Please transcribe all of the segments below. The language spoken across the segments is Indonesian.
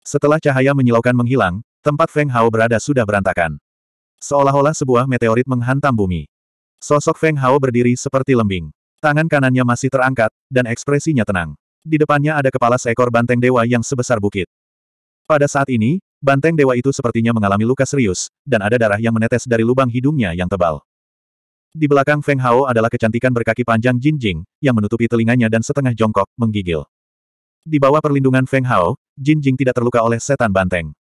Setelah cahaya menyilaukan menghilang, tempat Feng Hao berada sudah berantakan. Seolah-olah sebuah meteorit menghantam bumi. Sosok Feng Hao berdiri seperti lembing. Tangan kanannya masih terangkat, dan ekspresinya tenang. Di depannya ada kepala seekor banteng dewa yang sebesar bukit. Pada saat ini, banteng dewa itu sepertinya mengalami luka serius, dan ada darah yang menetes dari lubang hidungnya yang tebal. Di belakang Feng Hao adalah kecantikan berkaki panjang Jin Jing yang menutupi telinganya dan setengah jongkok, menggigil. Di bawah perlindungan Feng Hao, Jin Jing tidak terluka oleh setan banteng.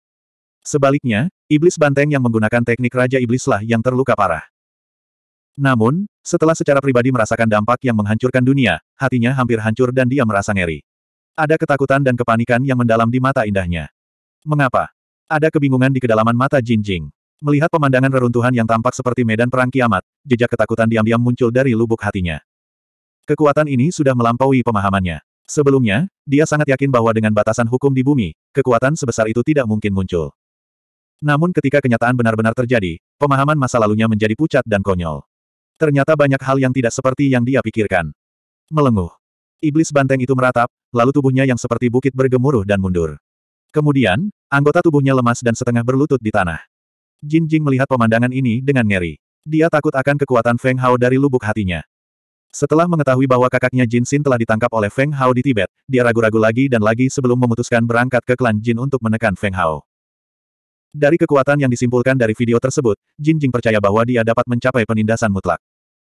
Sebaliknya, iblis banteng yang menggunakan teknik Raja Iblislah yang terluka parah. Namun, setelah secara pribadi merasakan dampak yang menghancurkan dunia, hatinya hampir hancur dan dia merasa ngeri. Ada ketakutan dan kepanikan yang mendalam di mata indahnya. Mengapa? Ada kebingungan di kedalaman mata Jin Jing. Melihat pemandangan reruntuhan yang tampak seperti medan perang kiamat, jejak ketakutan diam-diam muncul dari lubuk hatinya. Kekuatan ini sudah melampaui pemahamannya. Sebelumnya, dia sangat yakin bahwa dengan batasan hukum di bumi, kekuatan sebesar itu tidak mungkin muncul. Namun ketika kenyataan benar-benar terjadi, pemahaman masa lalunya menjadi pucat dan konyol. Ternyata banyak hal yang tidak seperti yang dia pikirkan. Melenguh. Iblis banteng itu meratap, lalu tubuhnya yang seperti bukit bergemuruh dan mundur. Kemudian, anggota tubuhnya lemas dan setengah berlutut di tanah. Jin Jing melihat pemandangan ini dengan ngeri. Dia takut akan kekuatan Feng Hao dari lubuk hatinya. Setelah mengetahui bahwa kakaknya Jin Xin telah ditangkap oleh Feng Hao di Tibet, dia ragu-ragu lagi dan lagi sebelum memutuskan berangkat ke klan Jin untuk menekan Feng Hao. Dari kekuatan yang disimpulkan dari video tersebut, Jin Jing percaya bahwa dia dapat mencapai penindasan mutlak.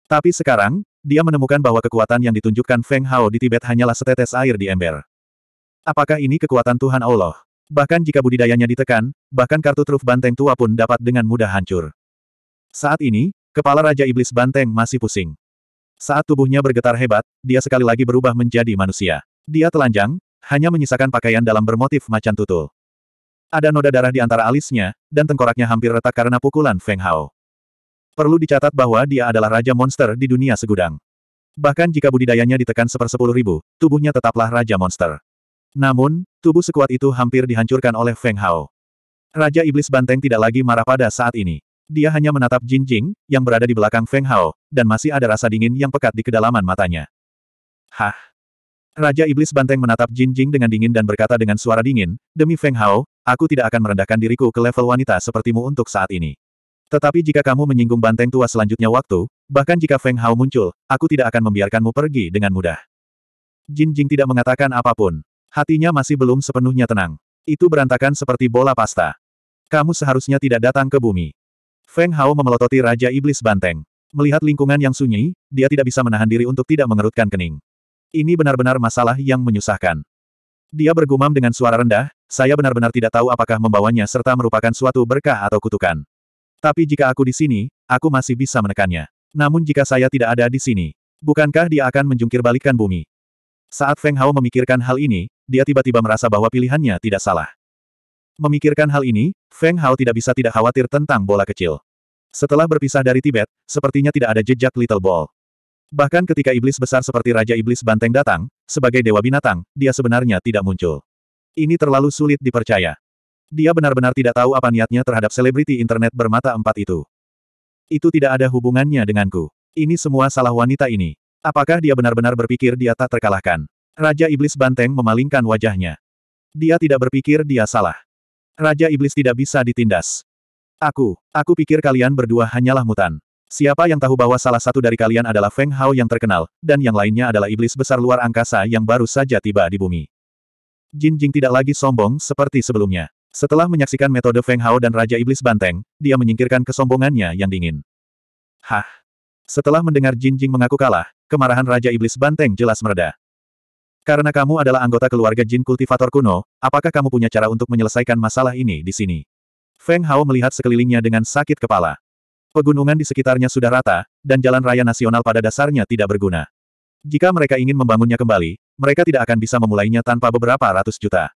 Tapi sekarang, dia menemukan bahwa kekuatan yang ditunjukkan Feng Hao di Tibet hanyalah setetes air di ember. Apakah ini kekuatan Tuhan Allah? Bahkan jika budidayanya ditekan, bahkan kartu truf banteng tua pun dapat dengan mudah hancur. Saat ini, kepala Raja Iblis Banteng masih pusing. Saat tubuhnya bergetar hebat, dia sekali lagi berubah menjadi manusia. Dia telanjang, hanya menyisakan pakaian dalam bermotif macan tutul. Ada noda darah di antara alisnya, dan tengkoraknya hampir retak karena pukulan Feng Hao. Perlu dicatat bahwa dia adalah raja monster di dunia segudang. Bahkan jika budidayanya ditekan sepersepuluh ribu, tubuhnya tetaplah raja monster. Namun, tubuh sekuat itu hampir dihancurkan oleh Feng Hao. Raja Iblis Banteng tidak lagi marah pada saat ini. Dia hanya menatap Jin Jing, yang berada di belakang Feng Hao, dan masih ada rasa dingin yang pekat di kedalaman matanya. Hah? Raja Iblis Banteng menatap Jin Jing dengan dingin dan berkata dengan suara dingin, Demi Feng Hao, aku tidak akan merendahkan diriku ke level wanita sepertimu untuk saat ini. Tetapi jika kamu menyinggung banteng tua selanjutnya waktu, bahkan jika Feng Hao muncul, aku tidak akan membiarkanmu pergi dengan mudah. Jin Jing tidak mengatakan apapun. Hatinya masih belum sepenuhnya tenang. Itu berantakan seperti bola pasta. Kamu seharusnya tidak datang ke bumi. Feng Hao memelototi Raja Iblis Banteng. Melihat lingkungan yang sunyi, dia tidak bisa menahan diri untuk tidak mengerutkan kening. Ini benar-benar masalah yang menyusahkan. Dia bergumam dengan suara rendah, saya benar-benar tidak tahu apakah membawanya serta merupakan suatu berkah atau kutukan. Tapi jika aku di sini, aku masih bisa menekannya. Namun jika saya tidak ada di sini, bukankah dia akan menjungkir balikan bumi? Saat Feng Hao memikirkan hal ini, dia tiba-tiba merasa bahwa pilihannya tidak salah. Memikirkan hal ini, Feng Hao tidak bisa tidak khawatir tentang bola kecil. Setelah berpisah dari Tibet, sepertinya tidak ada jejak Little Ball. Bahkan ketika iblis besar seperti Raja Iblis Banteng datang, sebagai dewa binatang, dia sebenarnya tidak muncul. Ini terlalu sulit dipercaya. Dia benar-benar tidak tahu apa niatnya terhadap selebriti internet bermata empat itu. Itu tidak ada hubungannya denganku. Ini semua salah wanita ini. Apakah dia benar-benar berpikir dia tak terkalahkan? Raja Iblis Banteng memalingkan wajahnya. Dia tidak berpikir dia salah. Raja Iblis tidak bisa ditindas. Aku, aku pikir kalian berdua hanyalah mutan. Siapa yang tahu bahwa salah satu dari kalian adalah Feng Hao yang terkenal, dan yang lainnya adalah iblis besar luar angkasa yang baru saja tiba di bumi. Jin Jing tidak lagi sombong seperti sebelumnya. Setelah menyaksikan metode Feng Hao dan Raja Iblis Banteng, dia menyingkirkan kesombongannya yang dingin. Hah? Setelah mendengar Jin Jing mengaku kalah, kemarahan Raja Iblis Banteng jelas mereda. Karena kamu adalah anggota keluarga jin kultivator kuno, apakah kamu punya cara untuk menyelesaikan masalah ini di sini? Feng Hao melihat sekelilingnya dengan sakit kepala. Pegunungan di sekitarnya sudah rata, dan jalan raya nasional pada dasarnya tidak berguna. Jika mereka ingin membangunnya kembali, mereka tidak akan bisa memulainya tanpa beberapa ratus juta.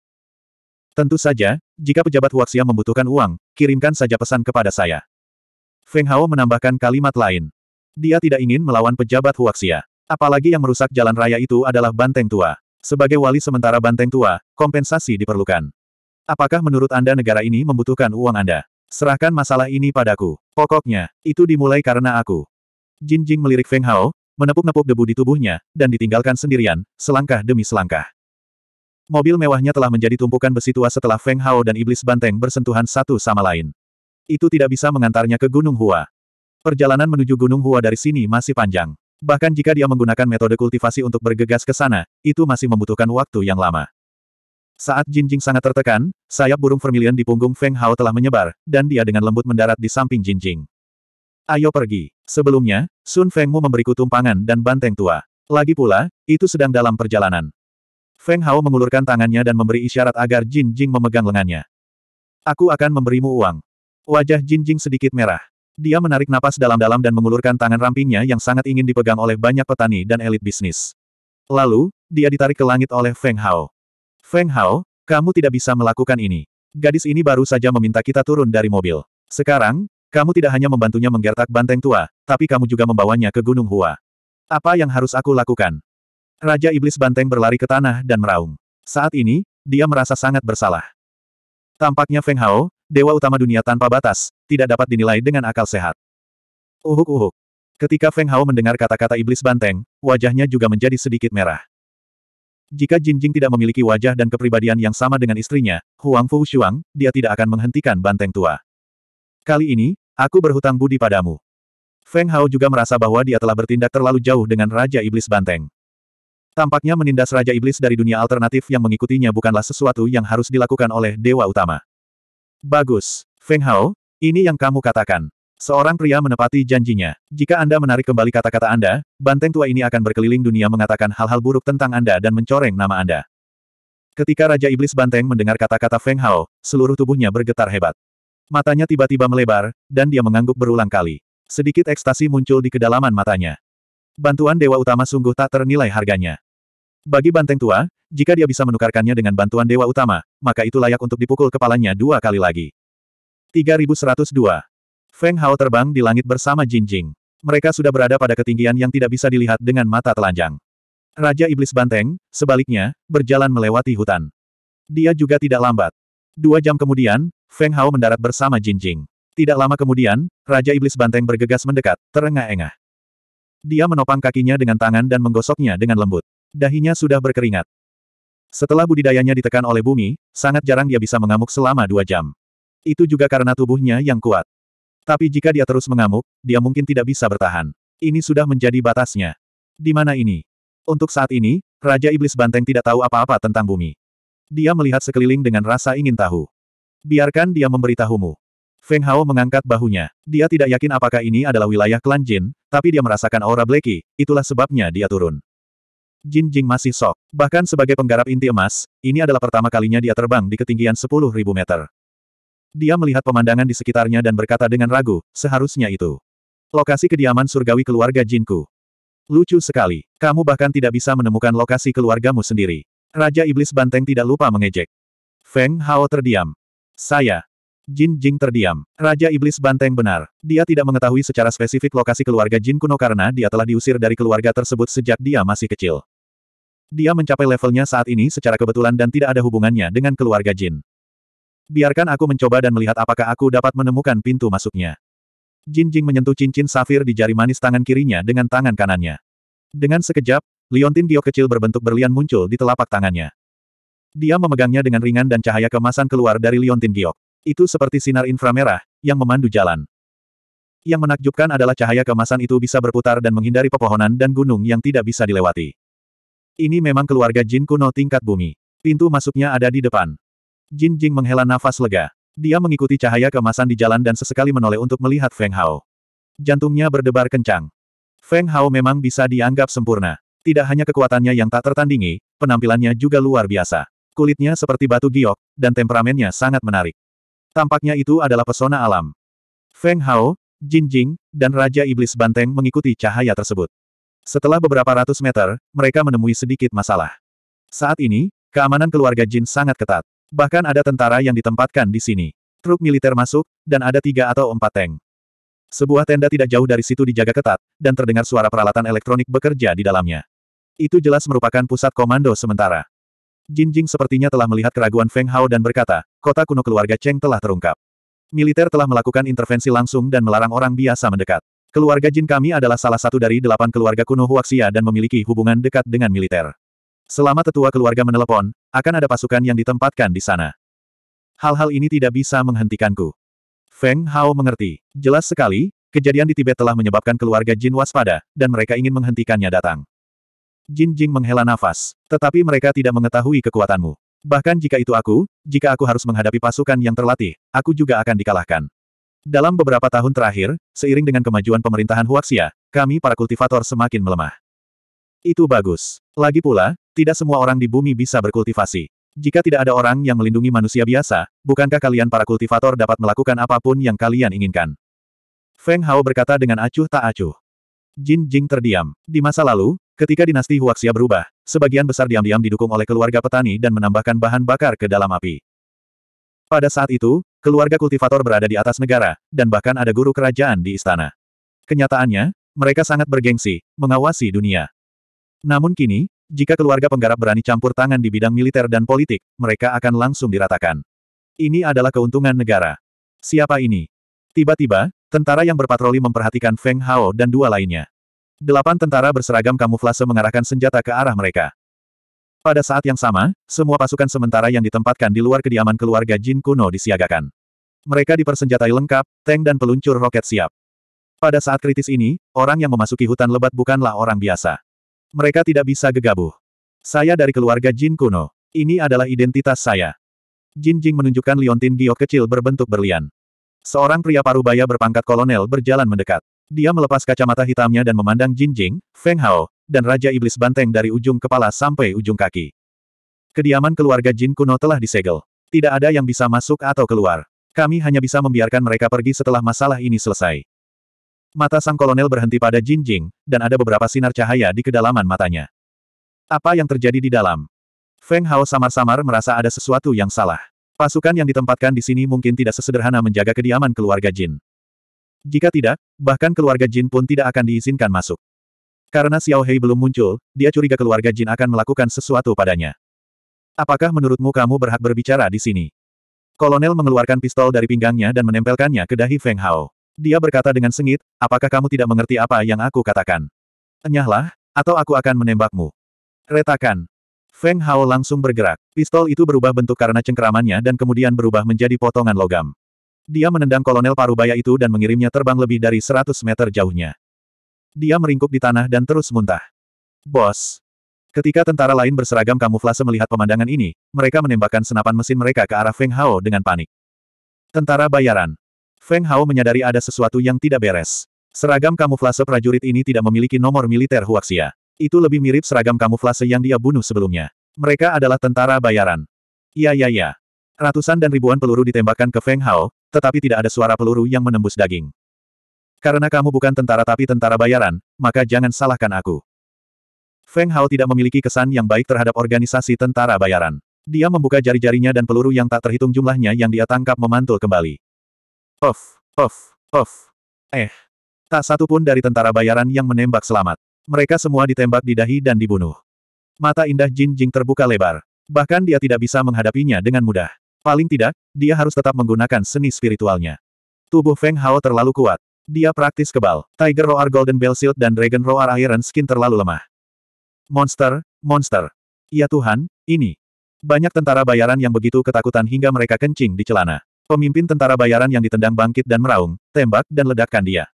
Tentu saja, jika pejabat Huaxia membutuhkan uang, kirimkan saja pesan kepada saya. Feng Hao menambahkan kalimat lain. Dia tidak ingin melawan pejabat Huaxia. Apalagi yang merusak jalan raya itu adalah banteng tua. Sebagai wali sementara banteng tua, kompensasi diperlukan. Apakah menurut Anda negara ini membutuhkan uang Anda? Serahkan masalah ini padaku. Pokoknya, itu dimulai karena aku. Jin Jing melirik Feng Hao, menepuk-nepuk debu di tubuhnya, dan ditinggalkan sendirian, selangkah demi selangkah. Mobil mewahnya telah menjadi tumpukan besi tua setelah Feng Hao dan iblis banteng bersentuhan satu sama lain. Itu tidak bisa mengantarnya ke Gunung Hua. Perjalanan menuju Gunung Hua dari sini masih panjang. Bahkan jika dia menggunakan metode kultivasi untuk bergegas ke sana, itu masih membutuhkan waktu yang lama. Saat Jinjing sangat tertekan, sayap burung vermilion di punggung Feng Hao telah menyebar, dan dia dengan lembut mendarat di samping Jinjing. Ayo pergi. Sebelumnya, Sun Fengmu memberiku tumpangan dan banteng tua. Lagi pula, itu sedang dalam perjalanan. Feng Hao mengulurkan tangannya dan memberi isyarat agar Jinjing memegang lengannya. Aku akan memberimu uang. Wajah Jinjing sedikit merah. Dia menarik napas dalam-dalam dan mengulurkan tangan rampingnya yang sangat ingin dipegang oleh banyak petani dan elit bisnis. Lalu, dia ditarik ke langit oleh Feng Hao. Feng Hao, kamu tidak bisa melakukan ini. Gadis ini baru saja meminta kita turun dari mobil. Sekarang, kamu tidak hanya membantunya menggertak banteng tua, tapi kamu juga membawanya ke Gunung Hua. Apa yang harus aku lakukan? Raja Iblis Banteng berlari ke tanah dan meraung. Saat ini, dia merasa sangat bersalah. Tampaknya Feng Hao, dewa utama dunia tanpa batas, tidak dapat dinilai dengan akal sehat. Uhuk-uhuk. Ketika Feng Hao mendengar kata-kata iblis banteng, wajahnya juga menjadi sedikit merah. Jika Jin Jing tidak memiliki wajah dan kepribadian yang sama dengan istrinya, Huang Fu Shuang, dia tidak akan menghentikan banteng tua. Kali ini, aku berhutang budi padamu. Feng Hao juga merasa bahwa dia telah bertindak terlalu jauh dengan Raja Iblis Banteng. Tampaknya menindas Raja Iblis dari dunia alternatif yang mengikutinya bukanlah sesuatu yang harus dilakukan oleh Dewa Utama. Bagus, Feng Hao, ini yang kamu katakan. Seorang pria menepati janjinya. Jika Anda menarik kembali kata-kata Anda, banteng tua ini akan berkeliling dunia mengatakan hal-hal buruk tentang Anda dan mencoreng nama Anda. Ketika Raja Iblis Banteng mendengar kata-kata Feng Hao, seluruh tubuhnya bergetar hebat. Matanya tiba-tiba melebar, dan dia mengangguk berulang kali. Sedikit ekstasi muncul di kedalaman matanya. Bantuan Dewa Utama sungguh tak ternilai harganya. Bagi Banteng Tua, jika dia bisa menukarkannya dengan bantuan Dewa Utama, maka itu layak untuk dipukul kepalanya dua kali lagi. 3102. Feng Hao terbang di langit bersama Jin Jing. Mereka sudah berada pada ketinggian yang tidak bisa dilihat dengan mata telanjang. Raja Iblis Banteng, sebaliknya, berjalan melewati hutan. Dia juga tidak lambat. Dua jam kemudian, Feng Hao mendarat bersama Jin Jing. Tidak lama kemudian, Raja Iblis Banteng bergegas mendekat, terengah-engah. Dia menopang kakinya dengan tangan dan menggosoknya dengan lembut. Dahinya sudah berkeringat. Setelah budidayanya ditekan oleh bumi, sangat jarang dia bisa mengamuk selama dua jam. Itu juga karena tubuhnya yang kuat. Tapi jika dia terus mengamuk, dia mungkin tidak bisa bertahan. Ini sudah menjadi batasnya. Di mana ini? Untuk saat ini, Raja Iblis Banteng tidak tahu apa-apa tentang bumi. Dia melihat sekeliling dengan rasa ingin tahu. Biarkan dia memberitahumu. Feng Hao mengangkat bahunya. Dia tidak yakin apakah ini adalah wilayah klan Jin, tapi dia merasakan aura Blacky, itulah sebabnya dia turun. Jin Jing masih sok. Bahkan sebagai penggarap inti emas, ini adalah pertama kalinya dia terbang di ketinggian 10.000 meter. Dia melihat pemandangan di sekitarnya dan berkata dengan ragu, seharusnya itu. Lokasi kediaman surgawi keluarga Jinku. Lucu sekali, kamu bahkan tidak bisa menemukan lokasi keluargamu sendiri. Raja Iblis Banteng tidak lupa mengejek. Feng Hao terdiam. Saya. Jin Jing terdiam. Raja Iblis Banteng benar. Dia tidak mengetahui secara spesifik lokasi keluarga Jin kuno karena dia telah diusir dari keluarga tersebut sejak dia masih kecil. Dia mencapai levelnya saat ini secara kebetulan dan tidak ada hubungannya dengan keluarga Jin. Biarkan aku mencoba dan melihat apakah aku dapat menemukan pintu masuknya. Jin Jing menyentuh cincin safir di jari manis tangan kirinya dengan tangan kanannya. Dengan sekejap, liontin giok kecil berbentuk berlian muncul di telapak tangannya. Dia memegangnya dengan ringan dan cahaya kemasan keluar dari liontin giok. Itu seperti sinar inframerah, yang memandu jalan. Yang menakjubkan adalah cahaya kemasan itu bisa berputar dan menghindari pepohonan dan gunung yang tidak bisa dilewati. Ini memang keluarga jin kuno tingkat bumi. Pintu masuknya ada di depan. Jin Jing menghela nafas lega. Dia mengikuti cahaya kemasan di jalan dan sesekali menoleh untuk melihat Feng Hao. Jantungnya berdebar kencang. Feng Hao memang bisa dianggap sempurna. Tidak hanya kekuatannya yang tak tertandingi, penampilannya juga luar biasa. Kulitnya seperti batu giok, dan temperamennya sangat menarik. Tampaknya itu adalah pesona alam. Feng Hao, Jin Jing, dan Raja Iblis Banteng mengikuti cahaya tersebut. Setelah beberapa ratus meter, mereka menemui sedikit masalah. Saat ini, keamanan keluarga Jin sangat ketat. Bahkan ada tentara yang ditempatkan di sini. Truk militer masuk, dan ada tiga atau empat tank. Sebuah tenda tidak jauh dari situ dijaga ketat, dan terdengar suara peralatan elektronik bekerja di dalamnya. Itu jelas merupakan pusat komando sementara. Jinjing sepertinya telah melihat keraguan Feng Hao dan berkata, kota kuno keluarga Cheng telah terungkap. Militer telah melakukan intervensi langsung dan melarang orang biasa mendekat. Keluarga Jin kami adalah salah satu dari delapan keluarga kuno Huaxia dan memiliki hubungan dekat dengan militer. Selama tetua keluarga menelepon, akan ada pasukan yang ditempatkan di sana. Hal-hal ini tidak bisa menghentikanku. Feng Hao mengerti. Jelas sekali, kejadian di Tibet telah menyebabkan keluarga Jin waspada, dan mereka ingin menghentikannya datang. Jin Jing menghela nafas, tetapi mereka tidak mengetahui kekuatanmu. Bahkan jika itu aku, jika aku harus menghadapi pasukan yang terlatih, aku juga akan dikalahkan. Dalam beberapa tahun terakhir, seiring dengan kemajuan pemerintahan Huaxia, kami para kultivator semakin melemah. Itu bagus. Lagi pula, tidak semua orang di bumi bisa berkultivasi. Jika tidak ada orang yang melindungi manusia biasa, bukankah kalian para kultivator dapat melakukan apapun yang kalian inginkan? Feng Hao berkata dengan acuh tak acuh. Jin Jing terdiam. Di masa lalu, ketika dinasti Huaxia berubah, sebagian besar diam-diam didukung oleh keluarga petani dan menambahkan bahan bakar ke dalam api. Pada saat itu, keluarga kultivator berada di atas negara, dan bahkan ada guru kerajaan di istana. Kenyataannya, mereka sangat bergengsi, mengawasi dunia. Namun kini, jika keluarga penggarap berani campur tangan di bidang militer dan politik, mereka akan langsung diratakan. Ini adalah keuntungan negara. Siapa ini? Tiba-tiba, tentara yang berpatroli memperhatikan Feng Hao dan dua lainnya. Delapan tentara berseragam kamuflase mengarahkan senjata ke arah mereka. Pada saat yang sama, semua pasukan sementara yang ditempatkan di luar kediaman keluarga Jin kuno disiagakan. Mereka dipersenjatai lengkap, tank dan peluncur roket siap. Pada saat kritis ini, orang yang memasuki hutan lebat bukanlah orang biasa. Mereka tidak bisa gegabah. Saya dari keluarga Jin kuno. Ini adalah identitas saya. Jin Jing menunjukkan liontin giok kecil berbentuk berlian. Seorang pria parubaya berpangkat kolonel berjalan mendekat. Dia melepas kacamata hitamnya dan memandang Jin Jing, Feng Hao, dan Raja Iblis Banteng dari ujung kepala sampai ujung kaki. Kediaman keluarga Jin kuno telah disegel. Tidak ada yang bisa masuk atau keluar. Kami hanya bisa membiarkan mereka pergi setelah masalah ini selesai. Mata sang kolonel berhenti pada Jinjing, Jing, dan ada beberapa sinar cahaya di kedalaman matanya. Apa yang terjadi di dalam? Feng Hao samar-samar merasa ada sesuatu yang salah. Pasukan yang ditempatkan di sini mungkin tidak sesederhana menjaga kediaman keluarga Jin. Jika tidak, bahkan keluarga Jin pun tidak akan diizinkan masuk. Karena Xiao Hei belum muncul, dia curiga keluarga Jin akan melakukan sesuatu padanya. Apakah menurutmu kamu berhak berbicara di sini? Kolonel mengeluarkan pistol dari pinggangnya dan menempelkannya ke dahi Feng Hao. Dia berkata dengan sengit, apakah kamu tidak mengerti apa yang aku katakan? Enyahlah, atau aku akan menembakmu. Retakan. Feng Hao langsung bergerak. Pistol itu berubah bentuk karena cengkeramannya dan kemudian berubah menjadi potongan logam. Dia menendang kolonel parubaya itu dan mengirimnya terbang lebih dari 100 meter jauhnya. Dia meringkuk di tanah dan terus muntah. Bos. Ketika tentara lain berseragam kamuflase melihat pemandangan ini, mereka menembakkan senapan mesin mereka ke arah Feng Hao dengan panik. Tentara bayaran. Feng Hao menyadari ada sesuatu yang tidak beres. Seragam kamuflase prajurit ini tidak memiliki nomor militer Huaxia. Itu lebih mirip seragam kamuflase yang dia bunuh sebelumnya. Mereka adalah tentara bayaran. Iya iya iya. Ratusan dan ribuan peluru ditembakkan ke Feng Hao, tetapi tidak ada suara peluru yang menembus daging. Karena kamu bukan tentara tapi tentara bayaran, maka jangan salahkan aku. Feng Hao tidak memiliki kesan yang baik terhadap organisasi tentara bayaran. Dia membuka jari-jarinya dan peluru yang tak terhitung jumlahnya yang dia tangkap memantul kembali. Off, off, off. Eh. Tak satu pun dari tentara bayaran yang menembak selamat. Mereka semua ditembak di dahi dan dibunuh. Mata indah Jin Jing terbuka lebar. Bahkan dia tidak bisa menghadapinya dengan mudah. Paling tidak, dia harus tetap menggunakan seni spiritualnya. Tubuh Feng Hao terlalu kuat. Dia praktis kebal. Tiger Roar Golden Bell Shield dan Dragon Roar Iron Skin terlalu lemah. Monster, monster. Ya Tuhan, ini. Banyak tentara bayaran yang begitu ketakutan hingga mereka kencing di celana. Pemimpin tentara bayaran yang ditendang bangkit dan meraung, tembak dan ledakkan dia.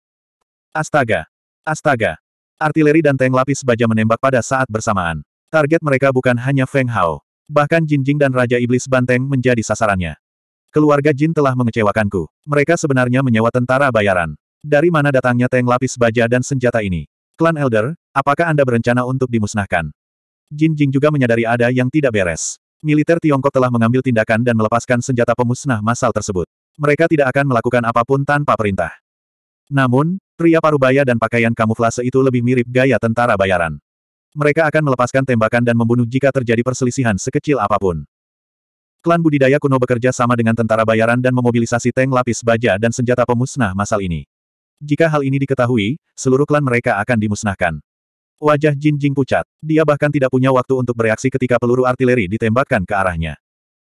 Astaga! Astaga! Artileri dan tank lapis baja menembak pada saat bersamaan. Target mereka bukan hanya Feng Hao. Bahkan Jinjing dan Raja Iblis Banteng menjadi sasarannya. Keluarga Jin telah mengecewakanku. Mereka sebenarnya menyewa tentara bayaran. Dari mana datangnya tank lapis baja dan senjata ini? Klan Elder, apakah Anda berencana untuk dimusnahkan? Jinjing juga menyadari ada yang tidak beres. Militer Tiongkok telah mengambil tindakan dan melepaskan senjata pemusnah massal tersebut. Mereka tidak akan melakukan apapun tanpa perintah. Namun, pria parubaya dan pakaian kamuflase itu lebih mirip gaya tentara bayaran. Mereka akan melepaskan tembakan dan membunuh jika terjadi perselisihan sekecil apapun. Klan budidaya kuno bekerja sama dengan tentara bayaran dan memobilisasi tank lapis baja dan senjata pemusnah massal ini. Jika hal ini diketahui, seluruh klan mereka akan dimusnahkan. Wajah Jin Jing pucat. Dia bahkan tidak punya waktu untuk bereaksi ketika peluru artileri ditembakkan ke arahnya.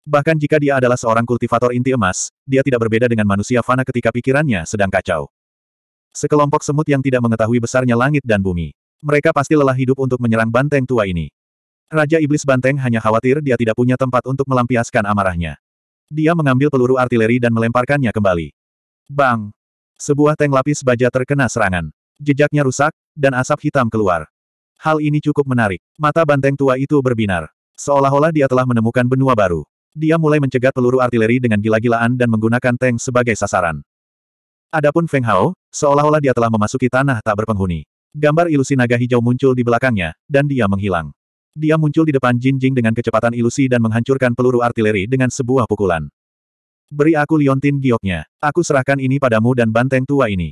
Bahkan jika dia adalah seorang kultivator inti emas, dia tidak berbeda dengan manusia fana ketika pikirannya sedang kacau. Sekelompok semut yang tidak mengetahui besarnya langit dan bumi. Mereka pasti lelah hidup untuk menyerang banteng tua ini. Raja Iblis Banteng hanya khawatir dia tidak punya tempat untuk melampiaskan amarahnya. Dia mengambil peluru artileri dan melemparkannya kembali. Bang! Sebuah tank lapis baja terkena serangan. Jejaknya rusak, dan asap hitam keluar. Hal ini cukup menarik. Mata banteng tua itu berbinar. Seolah-olah dia telah menemukan benua baru. Dia mulai mencegat peluru artileri dengan gila-gilaan dan menggunakan tank sebagai sasaran. Adapun Feng Hao, seolah-olah dia telah memasuki tanah tak berpenghuni. Gambar ilusi naga hijau muncul di belakangnya, dan dia menghilang. Dia muncul di depan Jin Jing dengan kecepatan ilusi dan menghancurkan peluru artileri dengan sebuah pukulan. Beri aku liontin gioknya. Aku serahkan ini padamu dan banteng tua ini.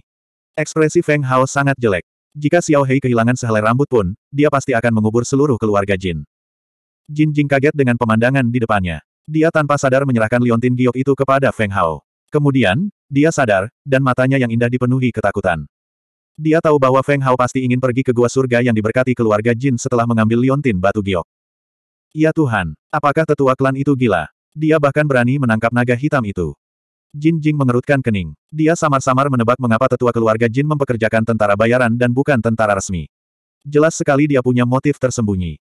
Ekspresi Feng Hao sangat jelek. Jika Xiao Hei kehilangan sehelai rambut pun, dia pasti akan mengubur seluruh keluarga Jin. Jin Jing kaget dengan pemandangan di depannya. Dia tanpa sadar menyerahkan liontin giok itu kepada Feng Hao. Kemudian, dia sadar, dan matanya yang indah dipenuhi ketakutan. Dia tahu bahwa Feng Hao pasti ingin pergi ke gua surga yang diberkati keluarga Jin setelah mengambil liontin batu giok. Ya Tuhan, apakah tetua klan itu gila? Dia bahkan berani menangkap naga hitam itu. Jin Jing mengerutkan kening. Dia samar-samar menebak mengapa tetua keluarga Jin mempekerjakan tentara bayaran dan bukan tentara resmi. Jelas sekali dia punya motif tersembunyi.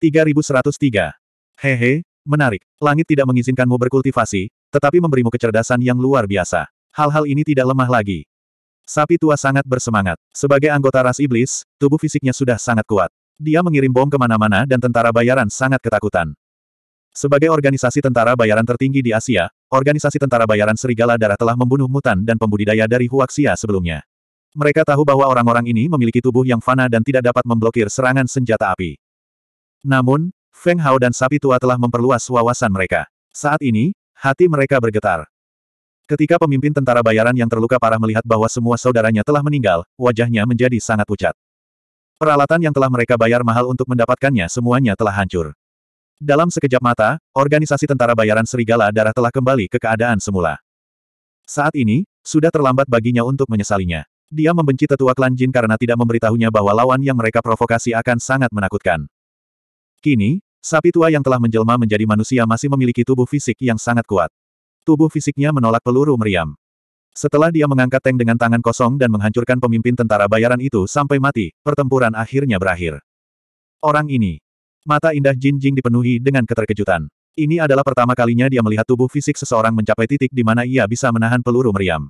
3103. Hehe, menarik. Langit tidak mengizinkanmu berkultivasi, tetapi memberimu kecerdasan yang luar biasa. Hal-hal ini tidak lemah lagi. Sapi tua sangat bersemangat. Sebagai anggota ras iblis, tubuh fisiknya sudah sangat kuat. Dia mengirim bom kemana-mana dan tentara bayaran sangat ketakutan. Sebagai organisasi tentara bayaran tertinggi di Asia, organisasi tentara bayaran Serigala Darah telah membunuh mutan dan pembudidaya dari Huaxia sebelumnya. Mereka tahu bahwa orang-orang ini memiliki tubuh yang fana dan tidak dapat memblokir serangan senjata api. Namun, Feng Hao dan sapi tua telah memperluas wawasan mereka. Saat ini, hati mereka bergetar. Ketika pemimpin tentara bayaran yang terluka parah melihat bahwa semua saudaranya telah meninggal, wajahnya menjadi sangat pucat. Peralatan yang telah mereka bayar mahal untuk mendapatkannya semuanya telah hancur. Dalam sekejap mata, organisasi tentara bayaran Serigala Darah telah kembali ke keadaan semula. Saat ini, sudah terlambat baginya untuk menyesalinya. Dia membenci tetua klan Jin karena tidak memberitahunya bahwa lawan yang mereka provokasi akan sangat menakutkan. Kini, sapi tua yang telah menjelma menjadi manusia masih memiliki tubuh fisik yang sangat kuat. Tubuh fisiknya menolak peluru meriam. Setelah dia mengangkat tank dengan tangan kosong dan menghancurkan pemimpin tentara bayaran itu sampai mati, pertempuran akhirnya berakhir. Orang ini, Mata indah Jin Jing dipenuhi dengan keterkejutan. Ini adalah pertama kalinya dia melihat tubuh fisik seseorang mencapai titik di mana ia bisa menahan peluru meriam.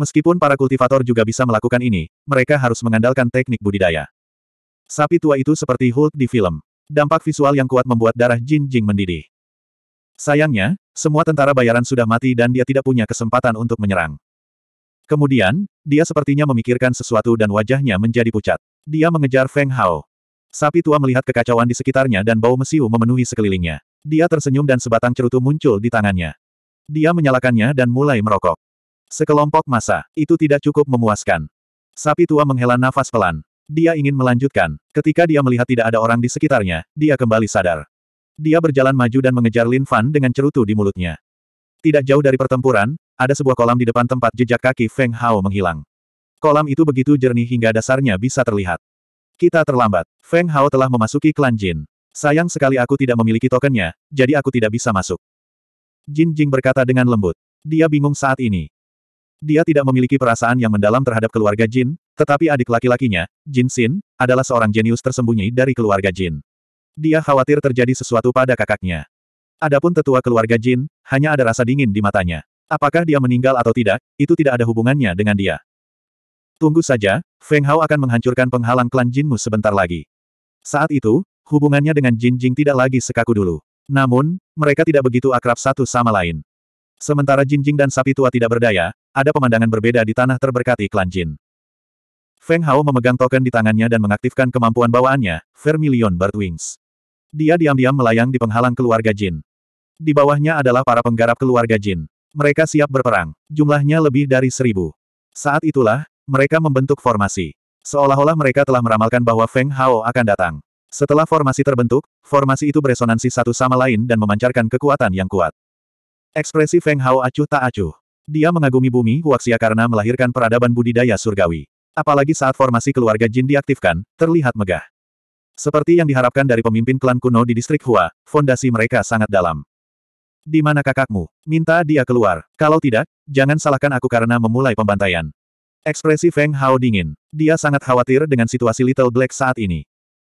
Meskipun para kultivator juga bisa melakukan ini, mereka harus mengandalkan teknik budidaya. Sapi tua itu seperti Hulk di film. Dampak visual yang kuat membuat darah Jin Jing mendidih. Sayangnya, semua tentara bayaran sudah mati dan dia tidak punya kesempatan untuk menyerang. Kemudian, dia sepertinya memikirkan sesuatu dan wajahnya menjadi pucat. Dia mengejar Feng Hao. Sapi tua melihat kekacauan di sekitarnya dan bau mesiu memenuhi sekelilingnya. Dia tersenyum dan sebatang cerutu muncul di tangannya. Dia menyalakannya dan mulai merokok. Sekelompok masa, itu tidak cukup memuaskan. Sapi tua menghela nafas pelan. Dia ingin melanjutkan. Ketika dia melihat tidak ada orang di sekitarnya, dia kembali sadar. Dia berjalan maju dan mengejar Lin Fan dengan cerutu di mulutnya. Tidak jauh dari pertempuran, ada sebuah kolam di depan tempat jejak kaki Feng Hao menghilang. Kolam itu begitu jernih hingga dasarnya bisa terlihat. Kita terlambat. Feng Hao telah memasuki klan Jin. Sayang sekali aku tidak memiliki tokennya, jadi aku tidak bisa masuk. Jin Jing berkata dengan lembut. Dia bingung saat ini. Dia tidak memiliki perasaan yang mendalam terhadap keluarga Jin, tetapi adik laki-lakinya, Jin Xin, adalah seorang jenius tersembunyi dari keluarga Jin. Dia khawatir terjadi sesuatu pada kakaknya. Adapun tetua keluarga Jin, hanya ada rasa dingin di matanya. Apakah dia meninggal atau tidak, itu tidak ada hubungannya dengan dia. Tunggu saja, Feng Hao akan menghancurkan penghalang klan Jinmu sebentar lagi. Saat itu, hubungannya dengan Jin Jing tidak lagi sekaku dulu. Namun, mereka tidak begitu akrab satu sama lain. Sementara Jin Jing dan sapi tua tidak berdaya, ada pemandangan berbeda di tanah terberkati klan Jin. Feng Hao memegang token di tangannya dan mengaktifkan kemampuan bawaannya, Vermilion Bird Wings. Dia diam-diam melayang di penghalang keluarga Jin. Di bawahnya adalah para penggarap keluarga Jin. Mereka siap berperang. Jumlahnya lebih dari seribu. Saat itulah, mereka membentuk formasi. Seolah-olah mereka telah meramalkan bahwa Feng Hao akan datang. Setelah formasi terbentuk, formasi itu beresonansi satu sama lain dan memancarkan kekuatan yang kuat. Ekspresi Feng Hao acuh tak acuh. Dia mengagumi bumi Huaxia karena melahirkan peradaban budidaya surgawi. Apalagi saat formasi keluarga Jin diaktifkan, terlihat megah. Seperti yang diharapkan dari pemimpin klan kuno di distrik Hua, fondasi mereka sangat dalam. Di mana kakakmu? Minta dia keluar. Kalau tidak, jangan salahkan aku karena memulai pembantaian. Ekspresi Feng Hao dingin. Dia sangat khawatir dengan situasi Little Black saat ini.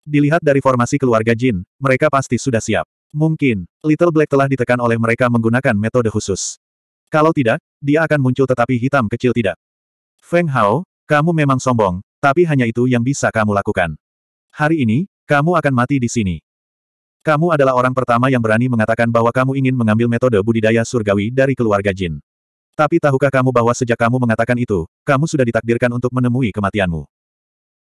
Dilihat dari formasi keluarga Jin, mereka pasti sudah siap. Mungkin, Little Black telah ditekan oleh mereka menggunakan metode khusus. Kalau tidak, dia akan muncul tetapi hitam kecil tidak. Feng Hao, kamu memang sombong, tapi hanya itu yang bisa kamu lakukan. Hari ini, kamu akan mati di sini. Kamu adalah orang pertama yang berani mengatakan bahwa kamu ingin mengambil metode budidaya surgawi dari keluarga Jin. Tapi tahukah kamu bahwa sejak kamu mengatakan itu, kamu sudah ditakdirkan untuk menemui kematianmu.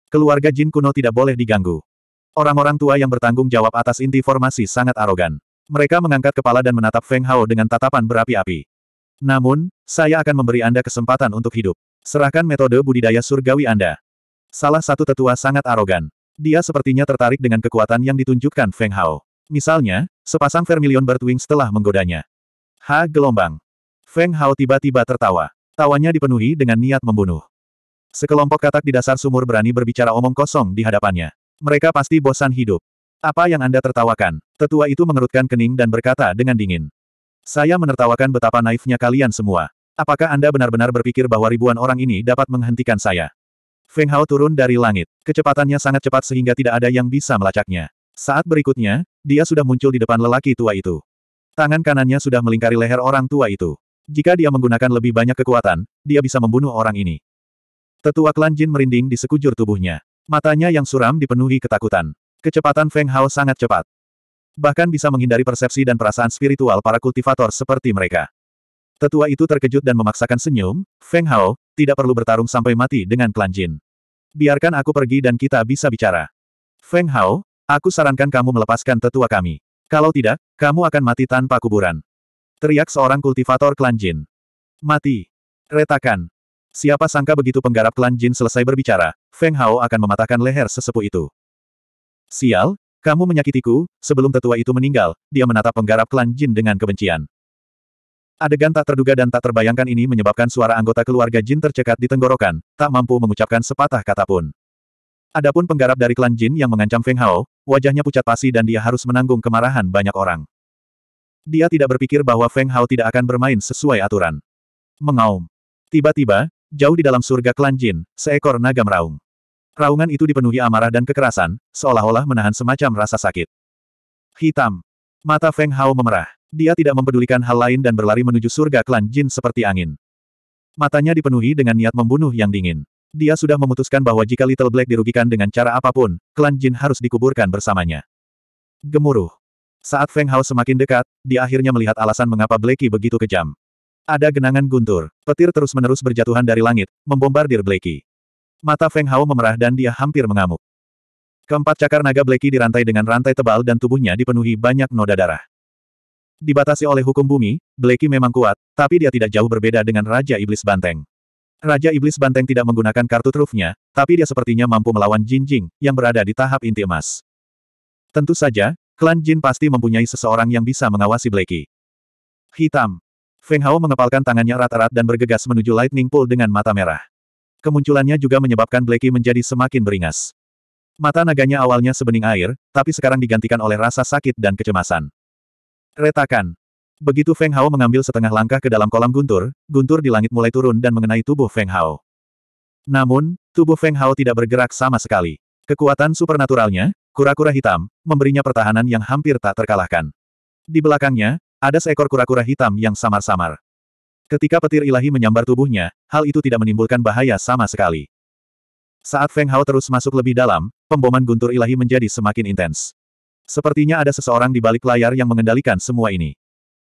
Keluarga Jin kuno tidak boleh diganggu. Orang-orang tua yang bertanggung jawab atas inti formasi sangat arogan. Mereka mengangkat kepala dan menatap Feng Hao dengan tatapan berapi-api. Namun, saya akan memberi Anda kesempatan untuk hidup. Serahkan metode budidaya surgawi Anda. Salah satu tetua sangat arogan. Dia sepertinya tertarik dengan kekuatan yang ditunjukkan Feng Hao. Misalnya, sepasang vermilion Bird setelah menggodanya. Ha gelombang. Feng Hao tiba-tiba tertawa. Tawanya dipenuhi dengan niat membunuh. Sekelompok katak di dasar sumur berani berbicara omong kosong di hadapannya. Mereka pasti bosan hidup. Apa yang Anda tertawakan? Tetua itu mengerutkan kening dan berkata dengan dingin. Saya menertawakan betapa naifnya kalian semua. Apakah Anda benar-benar berpikir bahwa ribuan orang ini dapat menghentikan saya? Feng Hao turun dari langit. Kecepatannya sangat cepat sehingga tidak ada yang bisa melacaknya. Saat berikutnya, dia sudah muncul di depan lelaki tua itu. Tangan kanannya sudah melingkari leher orang tua itu. Jika dia menggunakan lebih banyak kekuatan, dia bisa membunuh orang ini. Tetua klan Jin merinding di sekujur tubuhnya. Matanya yang suram dipenuhi ketakutan. Kecepatan Feng Hao sangat cepat. Bahkan bisa menghindari persepsi dan perasaan spiritual para kultivator seperti mereka. Tetua itu terkejut dan memaksakan senyum, Feng Hao, tidak perlu bertarung sampai mati dengan klan Jin. Biarkan aku pergi dan kita bisa bicara. Feng Hao, aku sarankan kamu melepaskan tetua kami. Kalau tidak, kamu akan mati tanpa kuburan. Teriak seorang kultivator klan Jin. Mati. Retakan. Siapa sangka begitu penggarap klan Jin selesai berbicara, Feng Hao akan mematahkan leher sesepuh itu. Sial, kamu menyakitiku, sebelum tetua itu meninggal, dia menatap penggarap klan Jin dengan kebencian. Adegan tak terduga dan tak terbayangkan ini menyebabkan suara anggota keluarga Jin tercekat di tenggorokan, tak mampu mengucapkan sepatah kata pun. Adapun penggarap dari klan Jin yang mengancam Feng Hao, wajahnya pucat pasi dan dia harus menanggung kemarahan banyak orang. Dia tidak berpikir bahwa Feng Hao tidak akan bermain sesuai aturan. Mengaum. Tiba-tiba, jauh di dalam surga klan Jin, seekor naga meraung. Raungan itu dipenuhi amarah dan kekerasan, seolah-olah menahan semacam rasa sakit. Hitam. Mata Feng Hao memerah. Dia tidak mempedulikan hal lain dan berlari menuju surga klan Jin seperti angin. Matanya dipenuhi dengan niat membunuh yang dingin. Dia sudah memutuskan bahwa jika Little Black dirugikan dengan cara apapun, klan Jin harus dikuburkan bersamanya. Gemuruh. Saat Feng Hao semakin dekat, dia akhirnya melihat alasan mengapa Blakey begitu kejam. Ada genangan guntur, petir terus-menerus berjatuhan dari langit, membombardir Blakey. Mata Feng Hao memerah dan dia hampir mengamuk. Keempat cakar naga Blakey dirantai dengan rantai tebal dan tubuhnya dipenuhi banyak noda darah. Dibatasi oleh hukum bumi, Blakey memang kuat, tapi dia tidak jauh berbeda dengan Raja Iblis Banteng. Raja Iblis Banteng tidak menggunakan kartu trufnya, tapi dia sepertinya mampu melawan Jinjing yang berada di tahap inti emas. Tentu saja, Klan Jin pasti mempunyai seseorang yang bisa mengawasi Blacky. Hitam. Feng Hao mengepalkan tangannya rata-rat dan bergegas menuju Lightning Pool dengan mata merah. Kemunculannya juga menyebabkan Blacky menjadi semakin beringas. Mata naganya awalnya sebening air, tapi sekarang digantikan oleh rasa sakit dan kecemasan. Retakan. Begitu Feng Hao mengambil setengah langkah ke dalam kolam guntur, guntur di langit mulai turun dan mengenai tubuh Feng Hao. Namun, tubuh Feng Hao tidak bergerak sama sekali. Kekuatan supernaturalnya, kura-kura hitam, memberinya pertahanan yang hampir tak terkalahkan. Di belakangnya, ada seekor kura-kura hitam yang samar-samar. Ketika petir ilahi menyambar tubuhnya, hal itu tidak menimbulkan bahaya sama sekali. Saat Feng Hao terus masuk lebih dalam, pemboman guntur ilahi menjadi semakin intens. Sepertinya ada seseorang di balik layar yang mengendalikan semua ini.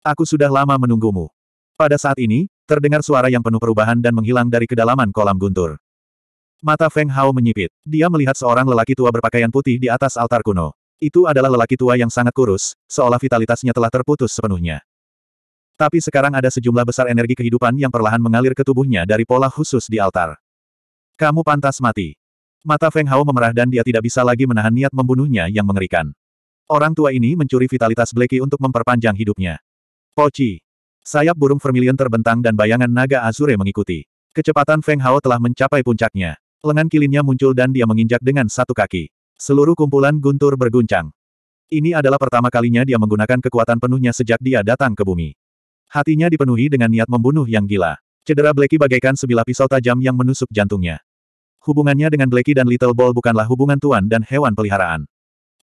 Aku sudah lama menunggumu. Pada saat ini, terdengar suara yang penuh perubahan dan menghilang dari kedalaman kolam guntur. Mata Feng Hao menyipit. Dia melihat seorang lelaki tua berpakaian putih di atas altar kuno. Itu adalah lelaki tua yang sangat kurus, seolah vitalitasnya telah terputus sepenuhnya. Tapi sekarang ada sejumlah besar energi kehidupan yang perlahan mengalir ke tubuhnya dari pola khusus di altar. Kamu pantas mati. Mata Feng Hao memerah dan dia tidak bisa lagi menahan niat membunuhnya yang mengerikan. Orang tua ini mencuri vitalitas Blackie untuk memperpanjang hidupnya. Pochi, Sayap burung vermilion terbentang dan bayangan naga azure mengikuti. Kecepatan Feng Hao telah mencapai puncaknya. Lengan kilinnya muncul dan dia menginjak dengan satu kaki. Seluruh kumpulan guntur berguncang. Ini adalah pertama kalinya dia menggunakan kekuatan penuhnya sejak dia datang ke bumi. Hatinya dipenuhi dengan niat membunuh yang gila. Cedera Blackie bagaikan sebilah pisau tajam yang menusuk jantungnya. Hubungannya dengan Blackie dan Little Ball bukanlah hubungan tuan dan hewan peliharaan.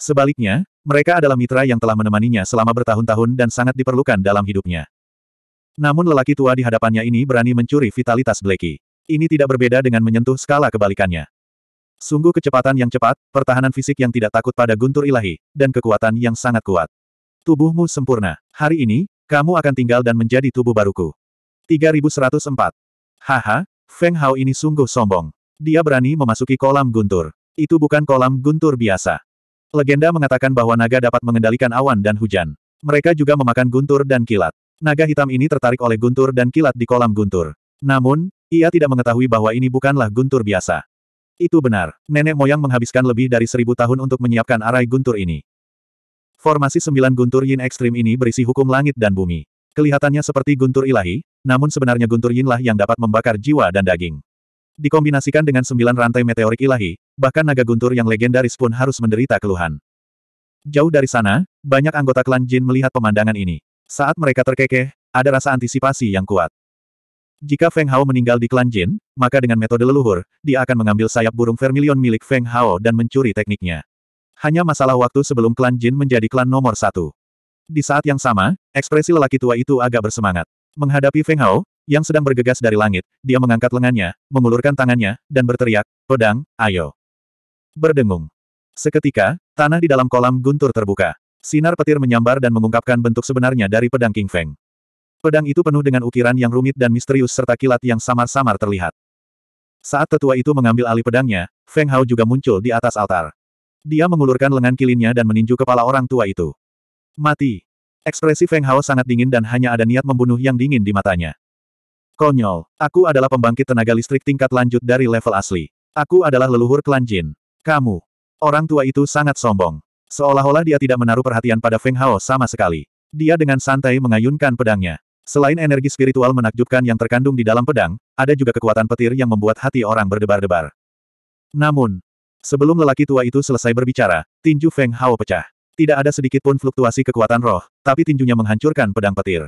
Sebaliknya, mereka adalah mitra yang telah menemaninya selama bertahun-tahun dan sangat diperlukan dalam hidupnya. Namun lelaki tua di hadapannya ini berani mencuri vitalitas Blackie. Ini tidak berbeda dengan menyentuh skala kebalikannya. Sungguh kecepatan yang cepat, pertahanan fisik yang tidak takut pada guntur ilahi, dan kekuatan yang sangat kuat. Tubuhmu sempurna. Hari ini, kamu akan tinggal dan menjadi tubuh baruku. 3104. Haha, Feng Hao ini sungguh sombong. Dia berani memasuki kolam guntur. Itu bukan kolam guntur biasa. Legenda mengatakan bahwa naga dapat mengendalikan awan dan hujan. Mereka juga memakan guntur dan kilat. Naga hitam ini tertarik oleh guntur dan kilat di kolam guntur. Namun, ia tidak mengetahui bahwa ini bukanlah guntur biasa. Itu benar, nenek moyang menghabiskan lebih dari seribu tahun untuk menyiapkan arai guntur ini. Formasi sembilan guntur yin ekstrim ini berisi hukum langit dan bumi. Kelihatannya seperti guntur ilahi, namun sebenarnya guntur yinlah yang dapat membakar jiwa dan daging. Dikombinasikan dengan sembilan rantai meteorik ilahi, bahkan naga guntur yang legendaris pun harus menderita keluhan. Jauh dari sana, banyak anggota klan Jin melihat pemandangan ini. Saat mereka terkekeh, ada rasa antisipasi yang kuat. Jika Feng Hao meninggal di klan Jin, maka dengan metode leluhur, dia akan mengambil sayap burung vermilion milik Feng Hao dan mencuri tekniknya. Hanya masalah waktu sebelum klan Jin menjadi klan nomor satu. Di saat yang sama, ekspresi lelaki tua itu agak bersemangat. Menghadapi Feng Hao, yang sedang bergegas dari langit, dia mengangkat lengannya, mengulurkan tangannya, dan berteriak, pedang, ayo. Berdengung. Seketika, tanah di dalam kolam guntur terbuka. Sinar petir menyambar dan mengungkapkan bentuk sebenarnya dari pedang King Feng. Pedang itu penuh dengan ukiran yang rumit dan misterius serta kilat yang samar-samar terlihat. Saat tetua itu mengambil alih pedangnya, Feng Hao juga muncul di atas altar. Dia mengulurkan lengan kilinnya dan meninju kepala orang tua itu. Mati. Ekspresi Feng Hao sangat dingin dan hanya ada niat membunuh yang dingin di matanya. Konyol, aku adalah pembangkit tenaga listrik tingkat lanjut dari level asli. Aku adalah leluhur klan Jin. Kamu. Orang tua itu sangat sombong. Seolah-olah dia tidak menaruh perhatian pada Feng Hao sama sekali. Dia dengan santai mengayunkan pedangnya. Selain energi spiritual menakjubkan yang terkandung di dalam pedang, ada juga kekuatan petir yang membuat hati orang berdebar-debar. Namun, sebelum lelaki tua itu selesai berbicara, tinju Feng Hao pecah. Tidak ada sedikit pun fluktuasi kekuatan roh, tapi tinjunya menghancurkan pedang petir.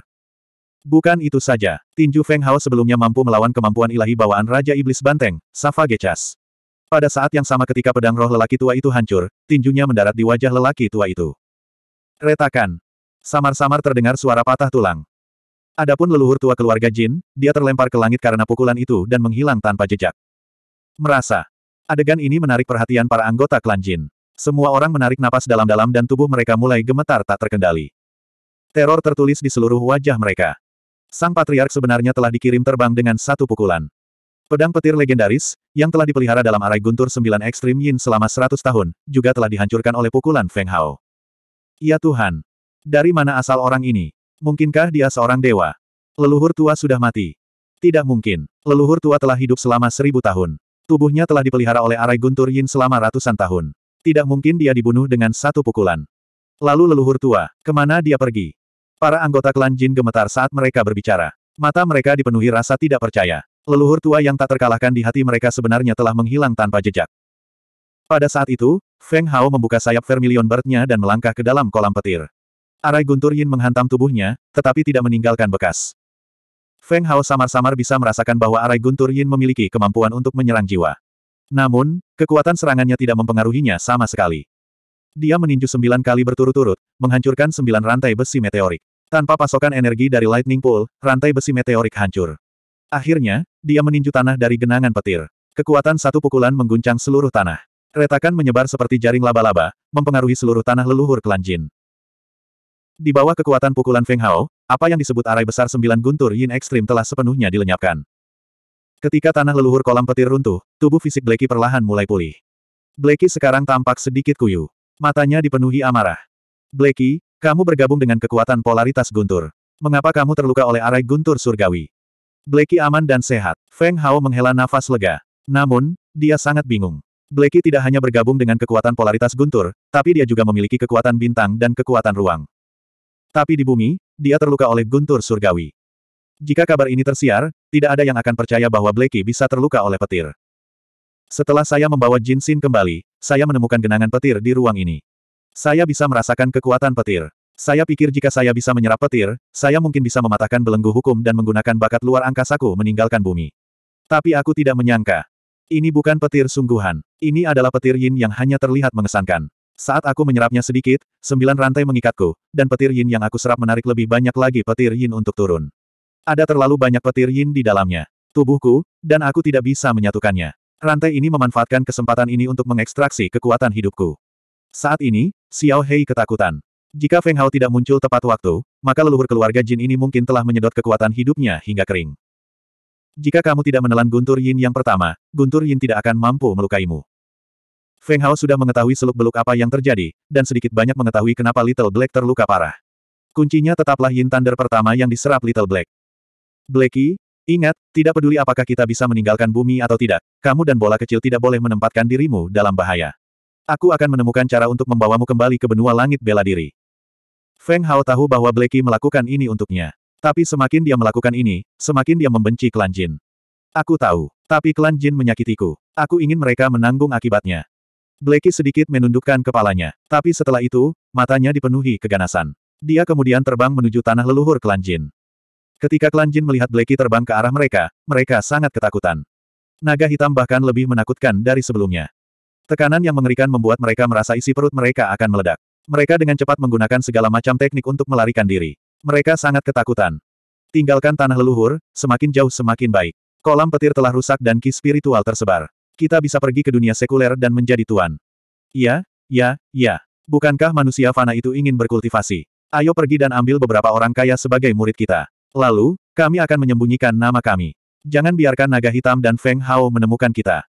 Bukan itu saja, tinju Feng Hao sebelumnya mampu melawan kemampuan ilahi bawaan Raja Iblis Banteng, Safa Gechas. Pada saat yang sama ketika pedang roh lelaki tua itu hancur, tinjunya mendarat di wajah lelaki tua itu. Retakan. Samar-samar terdengar suara patah tulang. Adapun leluhur tua keluarga Jin, dia terlempar ke langit karena pukulan itu dan menghilang tanpa jejak. Merasa. Adegan ini menarik perhatian para anggota klan Jin. Semua orang menarik napas dalam-dalam dan tubuh mereka mulai gemetar tak terkendali. Teror tertulis di seluruh wajah mereka. Sang Patriark sebenarnya telah dikirim terbang dengan satu pukulan. Pedang petir legendaris, yang telah dipelihara dalam arai guntur sembilan ekstrim yin selama seratus tahun, juga telah dihancurkan oleh pukulan Feng Hao. Ya Tuhan! Dari mana asal orang ini? Mungkinkah dia seorang dewa? Leluhur tua sudah mati. Tidak mungkin. Leluhur tua telah hidup selama seribu tahun. Tubuhnya telah dipelihara oleh arai guntur yin selama ratusan tahun. Tidak mungkin dia dibunuh dengan satu pukulan. Lalu leluhur tua, kemana dia pergi? Para anggota klan Jin gemetar saat mereka berbicara. Mata mereka dipenuhi rasa tidak percaya. Leluhur tua yang tak terkalahkan di hati mereka sebenarnya telah menghilang tanpa jejak. Pada saat itu, Feng Hao membuka sayap vermilion Bird-nya dan melangkah ke dalam kolam petir. Arai guntur Yin menghantam tubuhnya, tetapi tidak meninggalkan bekas. Feng Hao samar-samar bisa merasakan bahwa arai guntur Yin memiliki kemampuan untuk menyerang jiwa. Namun, kekuatan serangannya tidak mempengaruhinya sama sekali. Dia meninju sembilan kali berturut-turut, menghancurkan sembilan rantai besi meteorik. Tanpa pasokan energi dari Lightning Pool, rantai besi meteorik hancur. Akhirnya, dia meninju tanah dari genangan petir. Kekuatan satu pukulan mengguncang seluruh tanah. Retakan menyebar seperti jaring laba-laba, mempengaruhi seluruh tanah leluhur Kelanjin. Di bawah kekuatan pukulan Feng Hao, apa yang disebut arai besar sembilan guntur yin ekstrim telah sepenuhnya dilenyapkan. Ketika tanah leluhur kolam petir runtuh, tubuh fisik Blakey perlahan mulai pulih. Blakey sekarang tampak sedikit kuyu. Matanya dipenuhi amarah. Blakey, kamu bergabung dengan kekuatan polaritas guntur. Mengapa kamu terluka oleh arai guntur surgawi? Blakey aman dan sehat. Feng Hao menghela nafas lega. Namun, dia sangat bingung. Blakey tidak hanya bergabung dengan kekuatan polaritas guntur, tapi dia juga memiliki kekuatan bintang dan kekuatan ruang. Tapi di bumi, dia terluka oleh guntur surgawi. Jika kabar ini tersiar, tidak ada yang akan percaya bahwa Blacky bisa terluka oleh petir. Setelah saya membawa Jin Jinsin kembali, saya menemukan genangan petir di ruang ini. Saya bisa merasakan kekuatan petir. Saya pikir jika saya bisa menyerap petir, saya mungkin bisa mematahkan belenggu hukum dan menggunakan bakat luar angkasaku meninggalkan bumi. Tapi aku tidak menyangka. Ini bukan petir sungguhan. Ini adalah petir yin yang hanya terlihat mengesankan. Saat aku menyerapnya sedikit, sembilan rantai mengikatku, dan petir yin yang aku serap menarik lebih banyak lagi petir yin untuk turun. Ada terlalu banyak petir yin di dalamnya. Tubuhku, dan aku tidak bisa menyatukannya. Rantai ini memanfaatkan kesempatan ini untuk mengekstraksi kekuatan hidupku. Saat ini, Xiao Hei ketakutan. Jika Feng Hao tidak muncul tepat waktu, maka leluhur keluarga Jin ini mungkin telah menyedot kekuatan hidupnya hingga kering. Jika kamu tidak menelan guntur yin yang pertama, guntur yin tidak akan mampu melukaimu. Feng Hao sudah mengetahui seluk-beluk apa yang terjadi, dan sedikit banyak mengetahui kenapa Little Black terluka parah. Kuncinya tetaplah Yin Thunder pertama yang diserap Little Black. Blacky, ingat, tidak peduli apakah kita bisa meninggalkan bumi atau tidak, kamu dan bola kecil tidak boleh menempatkan dirimu dalam bahaya. Aku akan menemukan cara untuk membawamu kembali ke benua langit bela diri. Feng Hao tahu bahwa Blacky melakukan ini untuknya. Tapi semakin dia melakukan ini, semakin dia membenci Klan Jin. Aku tahu, tapi Klan Jin menyakitiku. Aku ingin mereka menanggung akibatnya. Blacky sedikit menundukkan kepalanya, tapi setelah itu, matanya dipenuhi keganasan. Dia kemudian terbang menuju tanah leluhur Klanjin. Ketika Klanjin melihat Blacky terbang ke arah mereka, mereka sangat ketakutan. Naga hitam bahkan lebih menakutkan dari sebelumnya. Tekanan yang mengerikan membuat mereka merasa isi perut mereka akan meledak. Mereka dengan cepat menggunakan segala macam teknik untuk melarikan diri. Mereka sangat ketakutan. Tinggalkan tanah leluhur, semakin jauh semakin baik. Kolam petir telah rusak dan ki spiritual tersebar kita bisa pergi ke dunia sekuler dan menjadi tuan. Ya, ya, ya. Bukankah manusia fana itu ingin berkultivasi? Ayo pergi dan ambil beberapa orang kaya sebagai murid kita. Lalu, kami akan menyembunyikan nama kami. Jangan biarkan naga hitam dan Feng Hao menemukan kita.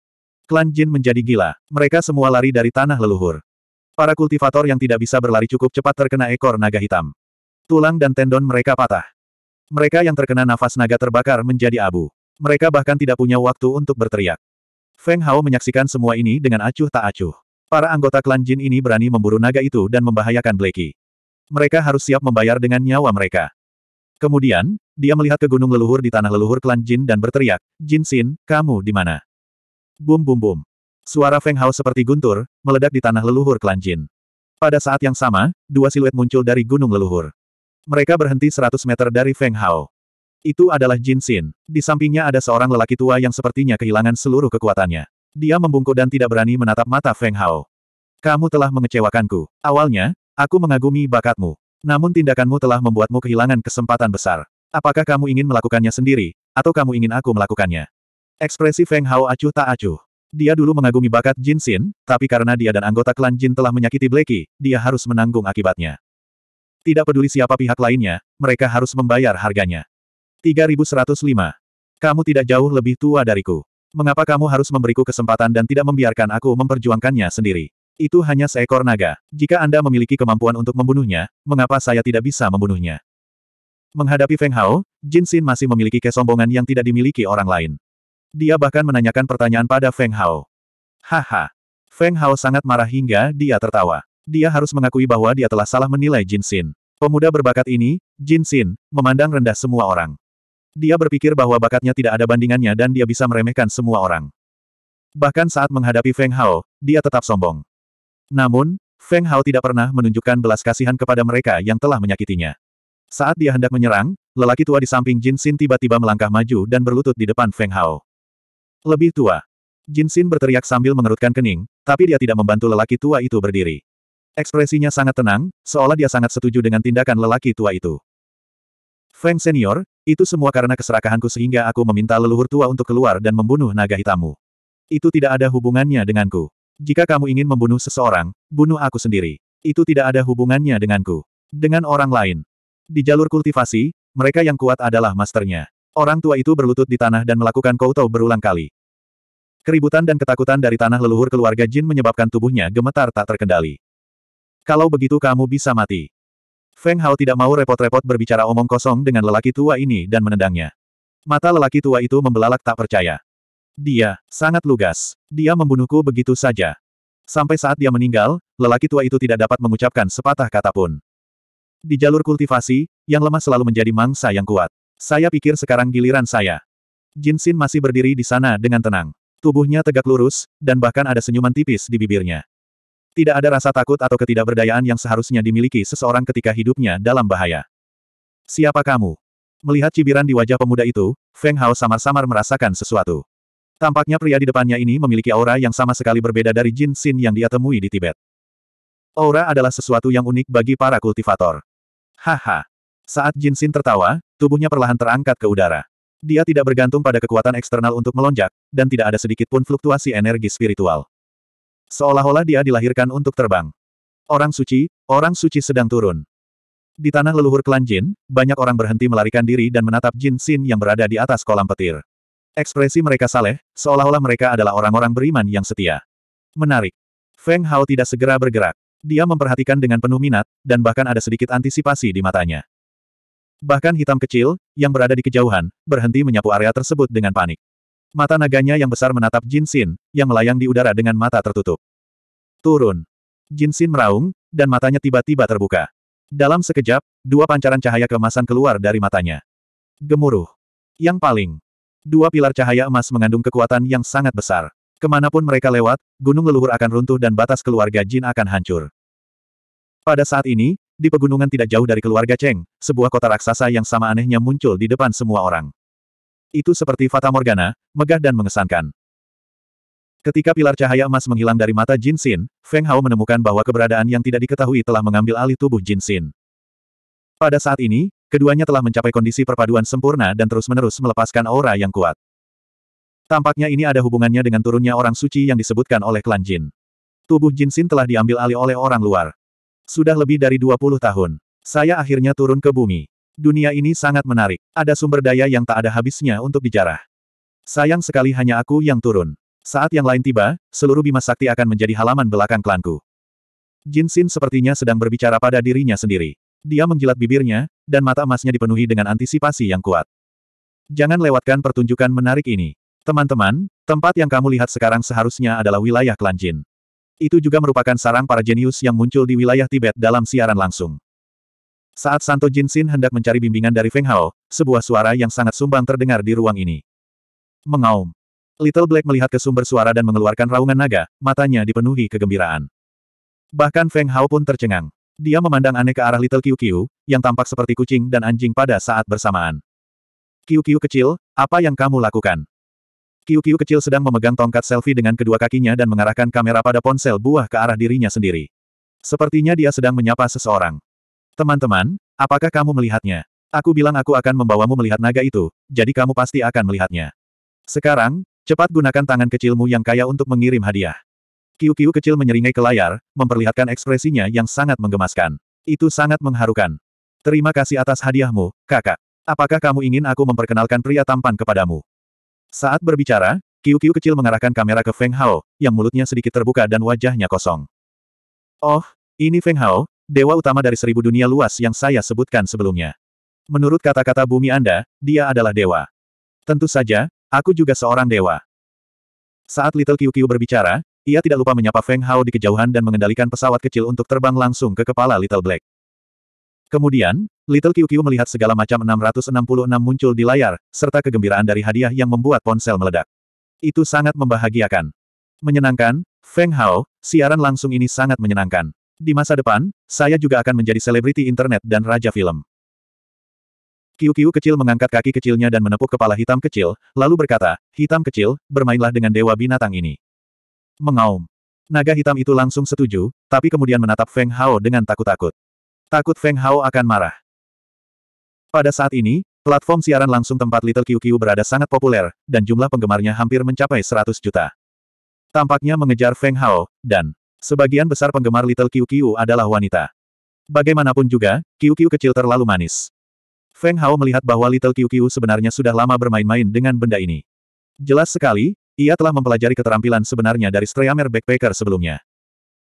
Klan Jin menjadi gila. Mereka semua lari dari tanah leluhur. Para kultivator yang tidak bisa berlari cukup cepat terkena ekor naga hitam. Tulang dan tendon mereka patah. Mereka yang terkena nafas naga terbakar menjadi abu. Mereka bahkan tidak punya waktu untuk berteriak. Feng Hao menyaksikan semua ini dengan acuh tak acuh. Para anggota klan Jin ini berani memburu naga itu dan membahayakan Blakey. Mereka harus siap membayar dengan nyawa mereka. Kemudian, dia melihat ke gunung leluhur di tanah leluhur klan Jin dan berteriak, Jin Xin, kamu di mana? Bum bum bum. Suara Feng Hao seperti guntur, meledak di tanah leluhur klan Jin. Pada saat yang sama, dua siluet muncul dari gunung leluhur. Mereka berhenti 100 meter dari Feng Hao. Itu adalah Jin Xin. Di sampingnya ada seorang lelaki tua yang sepertinya kehilangan seluruh kekuatannya. Dia membungkuk dan tidak berani menatap mata Feng Hao. Kamu telah mengecewakanku. Awalnya, aku mengagumi bakatmu. Namun tindakanmu telah membuatmu kehilangan kesempatan besar. Apakah kamu ingin melakukannya sendiri, atau kamu ingin aku melakukannya? Ekspresi Feng Hao acuh tak acuh. Dia dulu mengagumi bakat Jin Xin, tapi karena dia dan anggota klan Jin telah menyakiti Blackie, dia harus menanggung akibatnya. Tidak peduli siapa pihak lainnya, mereka harus membayar harganya. 3105. Kamu tidak jauh lebih tua dariku. Mengapa kamu harus memberiku kesempatan dan tidak membiarkan aku memperjuangkannya sendiri? Itu hanya seekor naga. Jika Anda memiliki kemampuan untuk membunuhnya, mengapa saya tidak bisa membunuhnya? Menghadapi Feng Hao, Jin Xin masih memiliki kesombongan yang tidak dimiliki orang lain. Dia bahkan menanyakan pertanyaan pada Feng Hao. Haha. Feng Hao sangat marah hingga dia tertawa. Dia harus mengakui bahwa dia telah salah menilai Jin Xin. Pemuda berbakat ini, Jin Xin, memandang rendah semua orang. Dia berpikir bahwa bakatnya tidak ada bandingannya dan dia bisa meremehkan semua orang. Bahkan saat menghadapi Feng Hao, dia tetap sombong. Namun, Feng Hao tidak pernah menunjukkan belas kasihan kepada mereka yang telah menyakitinya. Saat dia hendak menyerang, lelaki tua di samping Jin Xin tiba-tiba melangkah maju dan berlutut di depan Feng Hao. Lebih tua. Jin Xin berteriak sambil mengerutkan kening, tapi dia tidak membantu lelaki tua itu berdiri. Ekspresinya sangat tenang, seolah dia sangat setuju dengan tindakan lelaki tua itu. Feng Senior, itu semua karena keserakahanku sehingga aku meminta leluhur tua untuk keluar dan membunuh naga hitammu. Itu tidak ada hubungannya denganku. Jika kamu ingin membunuh seseorang, bunuh aku sendiri. Itu tidak ada hubungannya denganku. Dengan orang lain. Di jalur kultivasi, mereka yang kuat adalah masternya. Orang tua itu berlutut di tanah dan melakukan koutou berulang kali. Keributan dan ketakutan dari tanah leluhur keluarga Jin menyebabkan tubuhnya gemetar tak terkendali. Kalau begitu kamu bisa mati. Feng Hao tidak mau repot-repot berbicara omong kosong dengan lelaki tua ini dan menendangnya. Mata lelaki tua itu membelalak tak percaya. Dia, sangat lugas. Dia membunuhku begitu saja. Sampai saat dia meninggal, lelaki tua itu tidak dapat mengucapkan sepatah kata pun. Di jalur kultivasi, yang lemah selalu menjadi mangsa yang kuat. Saya pikir sekarang giliran saya. Jin Jinsin masih berdiri di sana dengan tenang. Tubuhnya tegak lurus, dan bahkan ada senyuman tipis di bibirnya. Tidak ada rasa takut atau ketidakberdayaan yang seharusnya dimiliki seseorang ketika hidupnya dalam bahaya. Siapa kamu? Melihat cibiran di wajah pemuda itu, Feng Hao samar-samar merasakan sesuatu. Tampaknya pria di depannya ini memiliki aura yang sama sekali berbeda dari Jin Xin yang dia temui di Tibet. Aura adalah sesuatu yang unik bagi para kultivator. Haha. Saat Jin Xin tertawa, tubuhnya perlahan terangkat ke udara. Dia tidak bergantung pada kekuatan eksternal untuk melonjak, dan tidak ada sedikit pun fluktuasi energi spiritual. Seolah-olah dia dilahirkan untuk terbang. Orang suci, orang suci sedang turun. Di tanah leluhur klan Jin, banyak orang berhenti melarikan diri dan menatap Jin Xin yang berada di atas kolam petir. Ekspresi mereka saleh, seolah-olah mereka adalah orang-orang beriman yang setia. Menarik. Feng Hao tidak segera bergerak. Dia memperhatikan dengan penuh minat, dan bahkan ada sedikit antisipasi di matanya. Bahkan hitam kecil, yang berada di kejauhan, berhenti menyapu area tersebut dengan panik. Mata naganya yang besar menatap Jin Xin, yang melayang di udara dengan mata tertutup. Turun. Jin Xin meraung, dan matanya tiba-tiba terbuka. Dalam sekejap, dua pancaran cahaya keemasan keluar dari matanya. Gemuruh. Yang paling. Dua pilar cahaya emas mengandung kekuatan yang sangat besar. Kemanapun mereka lewat, gunung leluhur akan runtuh dan batas keluarga Jin akan hancur. Pada saat ini, di pegunungan tidak jauh dari keluarga Cheng, sebuah kota raksasa yang sama anehnya muncul di depan semua orang. Itu seperti Fata Morgana, megah dan mengesankan. Ketika pilar cahaya emas menghilang dari mata Jin Xin, Feng Hao menemukan bahwa keberadaan yang tidak diketahui telah mengambil alih tubuh Jin Xin. Pada saat ini, keduanya telah mencapai kondisi perpaduan sempurna dan terus-menerus melepaskan aura yang kuat. Tampaknya ini ada hubungannya dengan turunnya orang suci yang disebutkan oleh klan Jin. Tubuh Jin Xin telah diambil alih oleh orang luar. Sudah lebih dari 20 tahun. Saya akhirnya turun ke bumi. Dunia ini sangat menarik. Ada sumber daya yang tak ada habisnya untuk dijarah. Sayang sekali hanya aku yang turun. Saat yang lain tiba, seluruh Bima Sakti akan menjadi halaman belakang klanku. Xin sepertinya sedang berbicara pada dirinya sendiri. Dia menjilat bibirnya, dan mata emasnya dipenuhi dengan antisipasi yang kuat. Jangan lewatkan pertunjukan menarik ini. Teman-teman, tempat yang kamu lihat sekarang seharusnya adalah wilayah klan Jin. Itu juga merupakan sarang para jenius yang muncul di wilayah Tibet dalam siaran langsung. Saat Santo Jin Jinsin hendak mencari bimbingan dari Feng Hao, sebuah suara yang sangat sumbang terdengar di ruang ini. Mengaum. Little Black melihat ke sumber suara dan mengeluarkan raungan naga, matanya dipenuhi kegembiraan. Bahkan Feng Hao pun tercengang. Dia memandang aneh ke arah Little Qiu Qiu, yang tampak seperti kucing dan anjing pada saat bersamaan. Qiu Qiu kecil, apa yang kamu lakukan? Qiu Qiu kecil sedang memegang tongkat selfie dengan kedua kakinya dan mengarahkan kamera pada ponsel buah ke arah dirinya sendiri. Sepertinya dia sedang menyapa seseorang. Teman-teman, apakah kamu melihatnya? Aku bilang aku akan membawamu melihat naga itu, jadi kamu pasti akan melihatnya. Sekarang, cepat gunakan tangan kecilmu yang kaya untuk mengirim hadiah. Kiu-kiu kecil menyeringai ke layar, memperlihatkan ekspresinya yang sangat menggemaskan. Itu sangat mengharukan. Terima kasih atas hadiahmu, kakak. Apakah kamu ingin aku memperkenalkan pria tampan kepadamu? Saat berbicara, kiu-kiu kecil mengarahkan kamera ke Feng Hao, yang mulutnya sedikit terbuka dan wajahnya kosong. Oh, ini Feng Hao, dewa utama dari seribu dunia luas yang saya sebutkan sebelumnya. Menurut kata-kata bumi Anda, dia adalah dewa. Tentu saja, aku juga seorang dewa. Saat Little Kyu berbicara, ia tidak lupa menyapa Feng Hao di kejauhan dan mengendalikan pesawat kecil untuk terbang langsung ke kepala Little Black. Kemudian, Little Kyu melihat segala macam 666 muncul di layar, serta kegembiraan dari hadiah yang membuat ponsel meledak. Itu sangat membahagiakan. Menyenangkan, Feng Hao, siaran langsung ini sangat menyenangkan. Di masa depan, saya juga akan menjadi selebriti internet dan raja film. Kiu-kiu kecil mengangkat kaki kecilnya dan menepuk kepala hitam kecil, lalu berkata, Hitam kecil, bermainlah dengan dewa binatang ini. Mengaum. Naga hitam itu langsung setuju, tapi kemudian menatap Feng Hao dengan takut-takut. Takut Feng Hao akan marah. Pada saat ini, platform siaran langsung tempat Little QQ berada sangat populer, dan jumlah penggemarnya hampir mencapai 100 juta. Tampaknya mengejar Feng Hao, dan Sebagian besar penggemar Little QQ adalah wanita. Bagaimanapun juga, QQ kecil terlalu manis. Feng Hao melihat bahwa Little QQ sebenarnya sudah lama bermain-main dengan benda ini. Jelas sekali, ia telah mempelajari keterampilan sebenarnya dari Streamer Backpacker sebelumnya.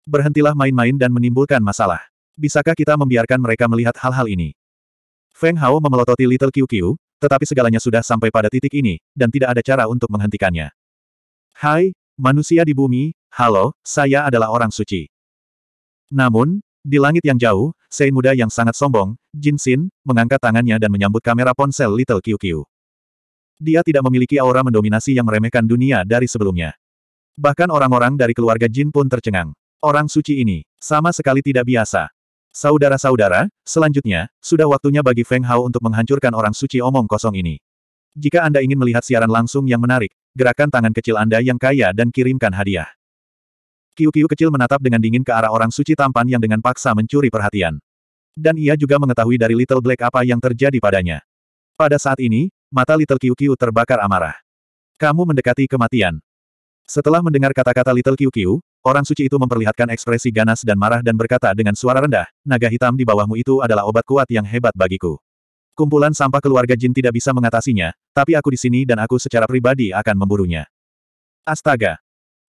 Berhentilah main-main dan menimbulkan masalah. Bisakah kita membiarkan mereka melihat hal-hal ini? Feng Hao memelototi Little QQ, tetapi segalanya sudah sampai pada titik ini, dan tidak ada cara untuk menghentikannya. Hai, manusia di bumi, Halo, saya adalah orang suci. Namun, di langit yang jauh, Sein muda yang sangat sombong, Jin Xin, mengangkat tangannya dan menyambut kamera ponsel Little QQ. Dia tidak memiliki aura mendominasi yang meremehkan dunia dari sebelumnya. Bahkan orang-orang dari keluarga Jin pun tercengang. Orang suci ini, sama sekali tidak biasa. Saudara-saudara, selanjutnya, sudah waktunya bagi Feng Hao untuk menghancurkan orang suci omong kosong ini. Jika Anda ingin melihat siaran langsung yang menarik, gerakan tangan kecil Anda yang kaya dan kirimkan hadiah. Kiu-kiu kecil menatap dengan dingin ke arah orang suci tampan yang dengan paksa mencuri perhatian. Dan ia juga mengetahui dari Little Black apa yang terjadi padanya. Pada saat ini, mata Little Kiu-kiu terbakar amarah. Kamu mendekati kematian. Setelah mendengar kata-kata Little Kiu-kiu, orang suci itu memperlihatkan ekspresi ganas dan marah dan berkata dengan suara rendah, naga hitam di bawahmu itu adalah obat kuat yang hebat bagiku. Kumpulan sampah keluarga Jin tidak bisa mengatasinya, tapi aku di sini dan aku secara pribadi akan memburunya. Astaga,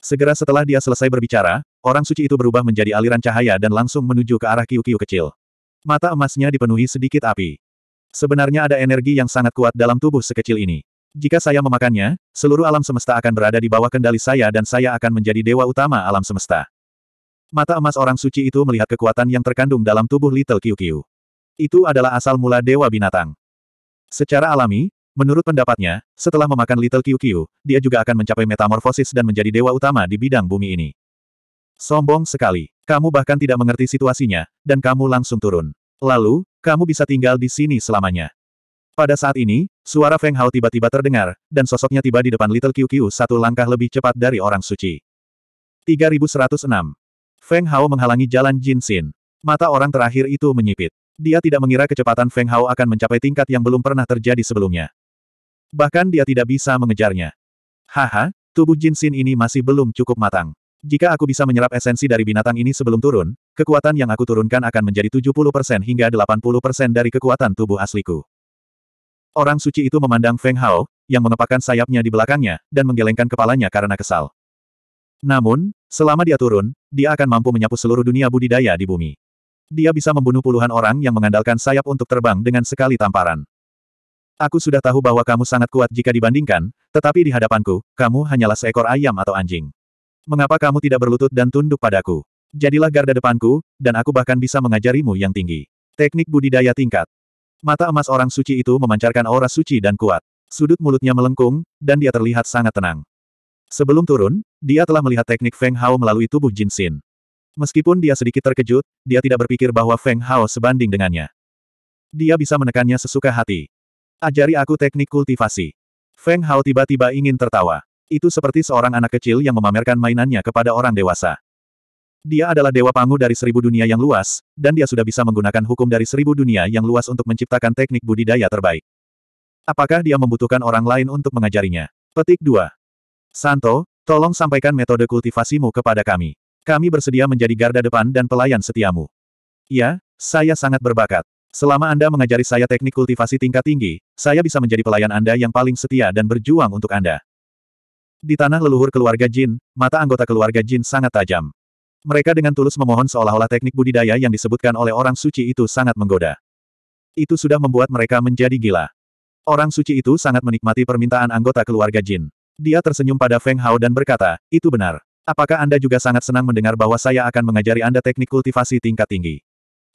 Segera setelah dia selesai berbicara, orang suci itu berubah menjadi aliran cahaya dan langsung menuju ke arah kiu-kiu kecil. Mata emasnya dipenuhi sedikit api. Sebenarnya ada energi yang sangat kuat dalam tubuh sekecil ini. Jika saya memakannya, seluruh alam semesta akan berada di bawah kendali saya dan saya akan menjadi dewa utama alam semesta. Mata emas orang suci itu melihat kekuatan yang terkandung dalam tubuh Little Kiu Kiu. Itu adalah asal mula dewa binatang. Secara alami, Menurut pendapatnya, setelah memakan Little QQ, dia juga akan mencapai metamorfosis dan menjadi dewa utama di bidang bumi ini. Sombong sekali. Kamu bahkan tidak mengerti situasinya, dan kamu langsung turun. Lalu, kamu bisa tinggal di sini selamanya. Pada saat ini, suara Feng Hao tiba-tiba terdengar, dan sosoknya tiba di depan Little QQ satu langkah lebih cepat dari orang suci. 3106. Feng Hao menghalangi jalan Jin Xin. Mata orang terakhir itu menyipit. Dia tidak mengira kecepatan Feng Hao akan mencapai tingkat yang belum pernah terjadi sebelumnya. Bahkan dia tidak bisa mengejarnya. Haha, tubuh Jinsin ini masih belum cukup matang. Jika aku bisa menyerap esensi dari binatang ini sebelum turun, kekuatan yang aku turunkan akan menjadi 70% hingga 80% dari kekuatan tubuh asliku. Orang suci itu memandang Feng Hao, yang mengepakkan sayapnya di belakangnya, dan menggelengkan kepalanya karena kesal. Namun, selama dia turun, dia akan mampu menyapu seluruh dunia budidaya di bumi. Dia bisa membunuh puluhan orang yang mengandalkan sayap untuk terbang dengan sekali tamparan. Aku sudah tahu bahwa kamu sangat kuat jika dibandingkan, tetapi di hadapanku, kamu hanyalah seekor ayam atau anjing. Mengapa kamu tidak berlutut dan tunduk padaku? Jadilah garda depanku, dan aku bahkan bisa mengajarimu yang tinggi. Teknik budidaya tingkat. Mata emas orang suci itu memancarkan aura suci dan kuat. Sudut mulutnya melengkung, dan dia terlihat sangat tenang. Sebelum turun, dia telah melihat teknik Feng Hao melalui tubuh Jin Xin. Meskipun dia sedikit terkejut, dia tidak berpikir bahwa Feng Hao sebanding dengannya. Dia bisa menekannya sesuka hati. Ajari aku teknik kultivasi. Feng Hao tiba-tiba ingin tertawa. Itu seperti seorang anak kecil yang memamerkan mainannya kepada orang dewasa. Dia adalah dewa pangu dari seribu dunia yang luas, dan dia sudah bisa menggunakan hukum dari seribu dunia yang luas untuk menciptakan teknik budidaya terbaik. Apakah dia membutuhkan orang lain untuk mengajarinya? Petik 2. Santo, tolong sampaikan metode kultivasimu kepada kami. Kami bersedia menjadi garda depan dan pelayan setiamu. Ya, saya sangat berbakat. Selama Anda mengajari saya teknik kultivasi tingkat tinggi, saya bisa menjadi pelayan Anda yang paling setia dan berjuang untuk Anda. Di tanah leluhur keluarga Jin, mata anggota keluarga Jin sangat tajam. Mereka dengan tulus memohon seolah-olah teknik budidaya yang disebutkan oleh orang suci itu sangat menggoda. Itu sudah membuat mereka menjadi gila. Orang suci itu sangat menikmati permintaan anggota keluarga Jin. Dia tersenyum pada Feng Hao dan berkata, itu benar. Apakah Anda juga sangat senang mendengar bahwa saya akan mengajari Anda teknik kultivasi tingkat tinggi?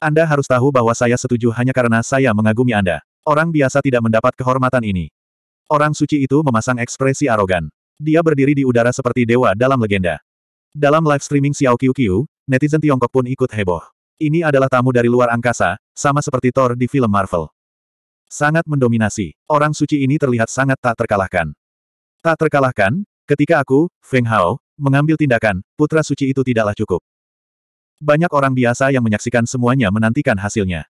Anda harus tahu bahwa saya setuju hanya karena saya mengagumi Anda. Orang biasa tidak mendapat kehormatan ini. Orang suci itu memasang ekspresi arogan. Dia berdiri di udara seperti dewa dalam legenda. Dalam live streaming Xiao Qiu netizen Tiongkok pun ikut heboh. Ini adalah tamu dari luar angkasa, sama seperti Thor di film Marvel. Sangat mendominasi. Orang suci ini terlihat sangat tak terkalahkan. Tak terkalahkan, ketika aku, Feng Hao, mengambil tindakan, putra suci itu tidaklah cukup. Banyak orang biasa yang menyaksikan semuanya menantikan hasilnya.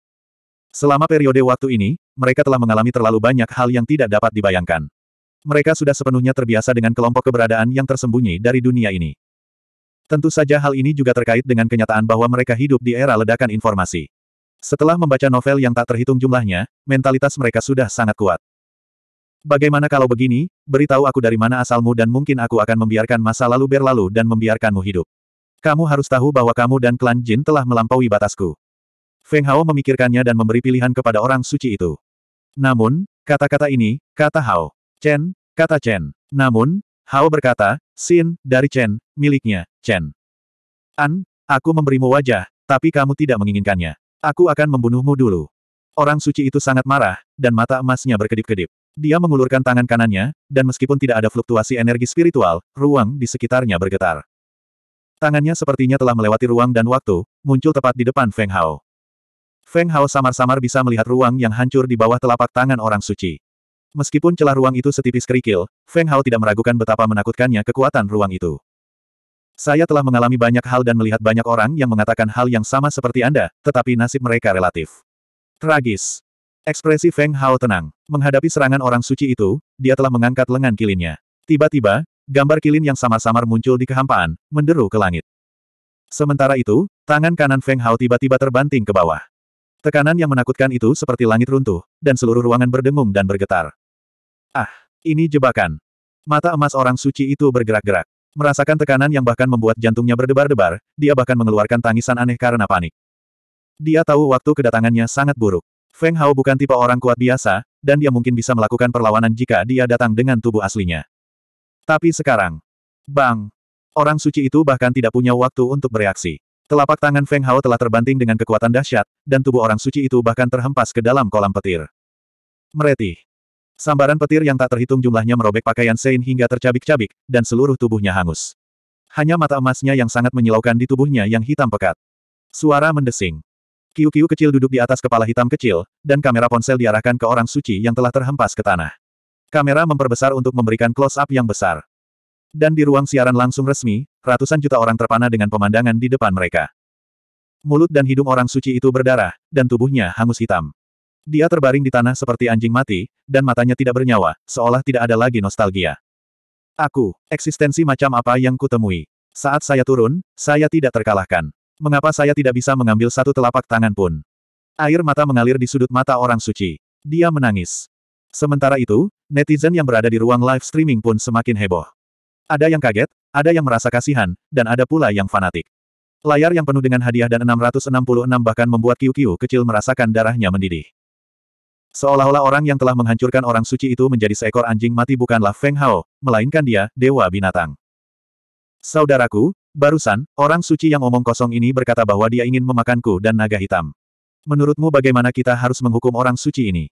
Selama periode waktu ini, mereka telah mengalami terlalu banyak hal yang tidak dapat dibayangkan. Mereka sudah sepenuhnya terbiasa dengan kelompok keberadaan yang tersembunyi dari dunia ini. Tentu saja hal ini juga terkait dengan kenyataan bahwa mereka hidup di era ledakan informasi. Setelah membaca novel yang tak terhitung jumlahnya, mentalitas mereka sudah sangat kuat. Bagaimana kalau begini, beritahu aku dari mana asalmu dan mungkin aku akan membiarkan masa lalu berlalu dan membiarkanmu hidup. Kamu harus tahu bahwa kamu dan klan Jin telah melampaui batasku. Feng Hao memikirkannya dan memberi pilihan kepada orang suci itu. Namun, kata-kata ini, kata Hao. Chen, kata Chen. Namun, Hao berkata, Sin, dari Chen, miliknya, Chen. An, aku memberimu wajah, tapi kamu tidak menginginkannya. Aku akan membunuhmu dulu. Orang suci itu sangat marah, dan mata emasnya berkedip-kedip. Dia mengulurkan tangan kanannya, dan meskipun tidak ada fluktuasi energi spiritual, ruang di sekitarnya bergetar. Tangannya sepertinya telah melewati ruang dan waktu, muncul tepat di depan Feng Hao. Feng Hao samar-samar bisa melihat ruang yang hancur di bawah telapak tangan orang suci. Meskipun celah ruang itu setipis kerikil, Feng Hao tidak meragukan betapa menakutkannya kekuatan ruang itu. Saya telah mengalami banyak hal dan melihat banyak orang yang mengatakan hal yang sama seperti Anda, tetapi nasib mereka relatif. Tragis. Ekspresi Feng Hao tenang. Menghadapi serangan orang suci itu, dia telah mengangkat lengan kilinnya. Tiba-tiba, Gambar kilin yang samar-samar muncul di kehampaan, menderu ke langit. Sementara itu, tangan kanan Feng Hao tiba-tiba terbanting ke bawah. Tekanan yang menakutkan itu seperti langit runtuh, dan seluruh ruangan berdengung dan bergetar. Ah, ini jebakan. Mata emas orang suci itu bergerak-gerak. Merasakan tekanan yang bahkan membuat jantungnya berdebar-debar, dia bahkan mengeluarkan tangisan aneh karena panik. Dia tahu waktu kedatangannya sangat buruk. Feng Hao bukan tipe orang kuat biasa, dan dia mungkin bisa melakukan perlawanan jika dia datang dengan tubuh aslinya. Tapi sekarang, bang, orang suci itu bahkan tidak punya waktu untuk bereaksi. Telapak tangan Feng Hao telah terbanting dengan kekuatan dahsyat, dan tubuh orang suci itu bahkan terhempas ke dalam kolam petir. Meretih. Sambaran petir yang tak terhitung jumlahnya merobek pakaian Sein hingga tercabik-cabik, dan seluruh tubuhnya hangus. Hanya mata emasnya yang sangat menyilaukan di tubuhnya yang hitam pekat. Suara mendesing. Kiu-kiu kecil duduk di atas kepala hitam kecil, dan kamera ponsel diarahkan ke orang suci yang telah terhempas ke tanah. Kamera memperbesar untuk memberikan close-up yang besar. Dan di ruang siaran langsung resmi, ratusan juta orang terpana dengan pemandangan di depan mereka. Mulut dan hidung orang suci itu berdarah, dan tubuhnya hangus hitam. Dia terbaring di tanah seperti anjing mati, dan matanya tidak bernyawa, seolah tidak ada lagi nostalgia. Aku, eksistensi macam apa yang kutemui. Saat saya turun, saya tidak terkalahkan. Mengapa saya tidak bisa mengambil satu telapak tangan pun? Air mata mengalir di sudut mata orang suci. Dia menangis. Sementara itu, netizen yang berada di ruang live streaming pun semakin heboh. Ada yang kaget, ada yang merasa kasihan, dan ada pula yang fanatik. Layar yang penuh dengan hadiah dan 666 bahkan membuat Qiu-Qiu kecil merasakan darahnya mendidih. Seolah-olah orang yang telah menghancurkan orang suci itu menjadi seekor anjing mati bukanlah Feng Hao, melainkan dia, dewa binatang. Saudaraku, barusan, orang suci yang omong kosong ini berkata bahwa dia ingin memakanku dan naga hitam. Menurutmu bagaimana kita harus menghukum orang suci ini?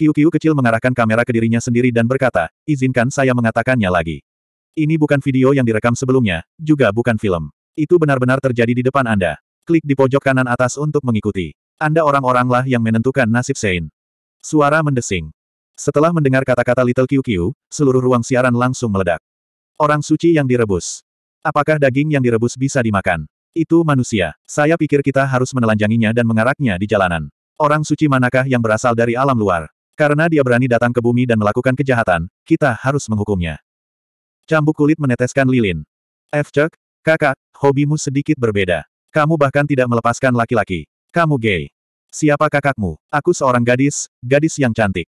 Kiu-kiu kecil mengarahkan kamera ke dirinya sendiri dan berkata, izinkan saya mengatakannya lagi. Ini bukan video yang direkam sebelumnya, juga bukan film. Itu benar-benar terjadi di depan Anda. Klik di pojok kanan atas untuk mengikuti. Anda orang-oranglah yang menentukan nasib Sein. Suara mendesing. Setelah mendengar kata-kata Little Kyu-kyu, seluruh ruang siaran langsung meledak. Orang suci yang direbus. Apakah daging yang direbus bisa dimakan? Itu manusia. Saya pikir kita harus menelanjanginya dan mengaraknya di jalanan. Orang suci manakah yang berasal dari alam luar? Karena dia berani datang ke bumi dan melakukan kejahatan, kita harus menghukumnya. Cambuk kulit meneteskan lilin. Chuck, kakak, hobimu sedikit berbeda. Kamu bahkan tidak melepaskan laki-laki. Kamu gay. Siapa kakakmu? Aku seorang gadis, gadis yang cantik.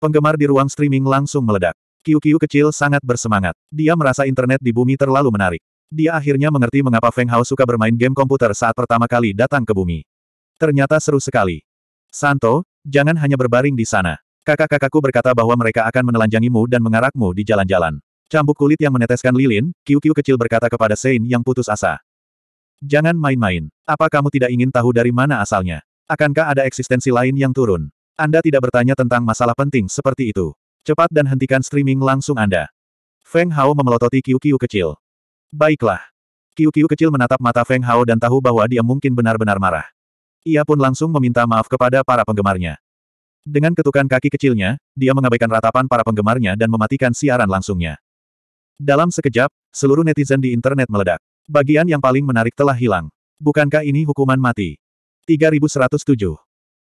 Penggemar di ruang streaming langsung meledak. Kiu-kiu kecil sangat bersemangat. Dia merasa internet di bumi terlalu menarik. Dia akhirnya mengerti mengapa Feng Hao suka bermain game komputer saat pertama kali datang ke bumi. Ternyata seru sekali. Santo, Jangan hanya berbaring di sana. Kakak-kakakku berkata bahwa mereka akan menelanjangimu dan mengarakmu di jalan-jalan. Cambuk kulit yang meneteskan lilin, kiu-kiu kecil berkata kepada Sein yang putus asa. Jangan main-main. Apa kamu tidak ingin tahu dari mana asalnya? Akankah ada eksistensi lain yang turun? Anda tidak bertanya tentang masalah penting seperti itu. Cepat dan hentikan streaming langsung Anda. Feng Hao memelototi kiu-kiu kecil. Baiklah. Kiu-kiu kecil menatap mata Feng Hao dan tahu bahwa dia mungkin benar-benar marah. Ia pun langsung meminta maaf kepada para penggemarnya. Dengan ketukan kaki kecilnya, dia mengabaikan ratapan para penggemarnya dan mematikan siaran langsungnya. Dalam sekejap, seluruh netizen di internet meledak. Bagian yang paling menarik telah hilang. Bukankah ini hukuman mati? 3107.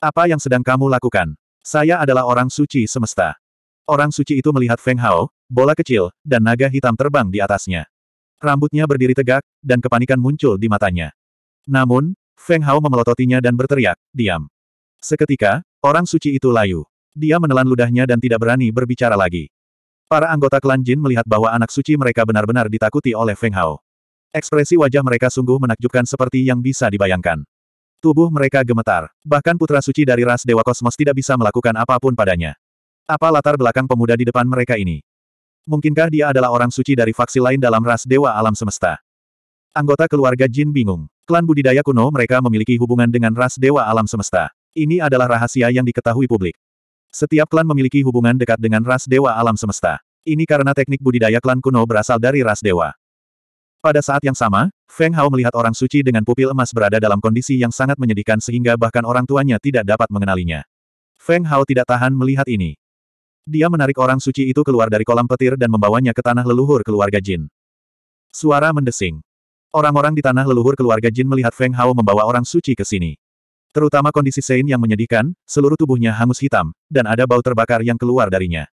Apa yang sedang kamu lakukan? Saya adalah orang suci semesta. Orang suci itu melihat Feng Hao, bola kecil, dan naga hitam terbang di atasnya. Rambutnya berdiri tegak, dan kepanikan muncul di matanya. Namun, Feng Hao memelototinya dan berteriak, diam. Seketika, orang suci itu layu. Dia menelan ludahnya dan tidak berani berbicara lagi. Para anggota klan Jin melihat bahwa anak suci mereka benar-benar ditakuti oleh Feng Hao. Ekspresi wajah mereka sungguh menakjubkan seperti yang bisa dibayangkan. Tubuh mereka gemetar, bahkan putra suci dari ras Dewa Kosmos tidak bisa melakukan apapun padanya. Apa latar belakang pemuda di depan mereka ini? Mungkinkah dia adalah orang suci dari faksi lain dalam ras Dewa Alam Semesta? Anggota keluarga Jin bingung. Klan budidaya kuno mereka memiliki hubungan dengan ras dewa alam semesta. Ini adalah rahasia yang diketahui publik. Setiap klan memiliki hubungan dekat dengan ras dewa alam semesta. Ini karena teknik budidaya klan kuno berasal dari ras dewa. Pada saat yang sama, Feng Hao melihat orang suci dengan pupil emas berada dalam kondisi yang sangat menyedihkan sehingga bahkan orang tuanya tidak dapat mengenalinya. Feng Hao tidak tahan melihat ini. Dia menarik orang suci itu keluar dari kolam petir dan membawanya ke tanah leluhur keluarga Jin. Suara mendesing. Orang-orang di tanah leluhur keluarga Jin melihat Feng Hao membawa orang suci ke sini. Terutama kondisi Sein yang menyedihkan, seluruh tubuhnya hangus hitam, dan ada bau terbakar yang keluar darinya.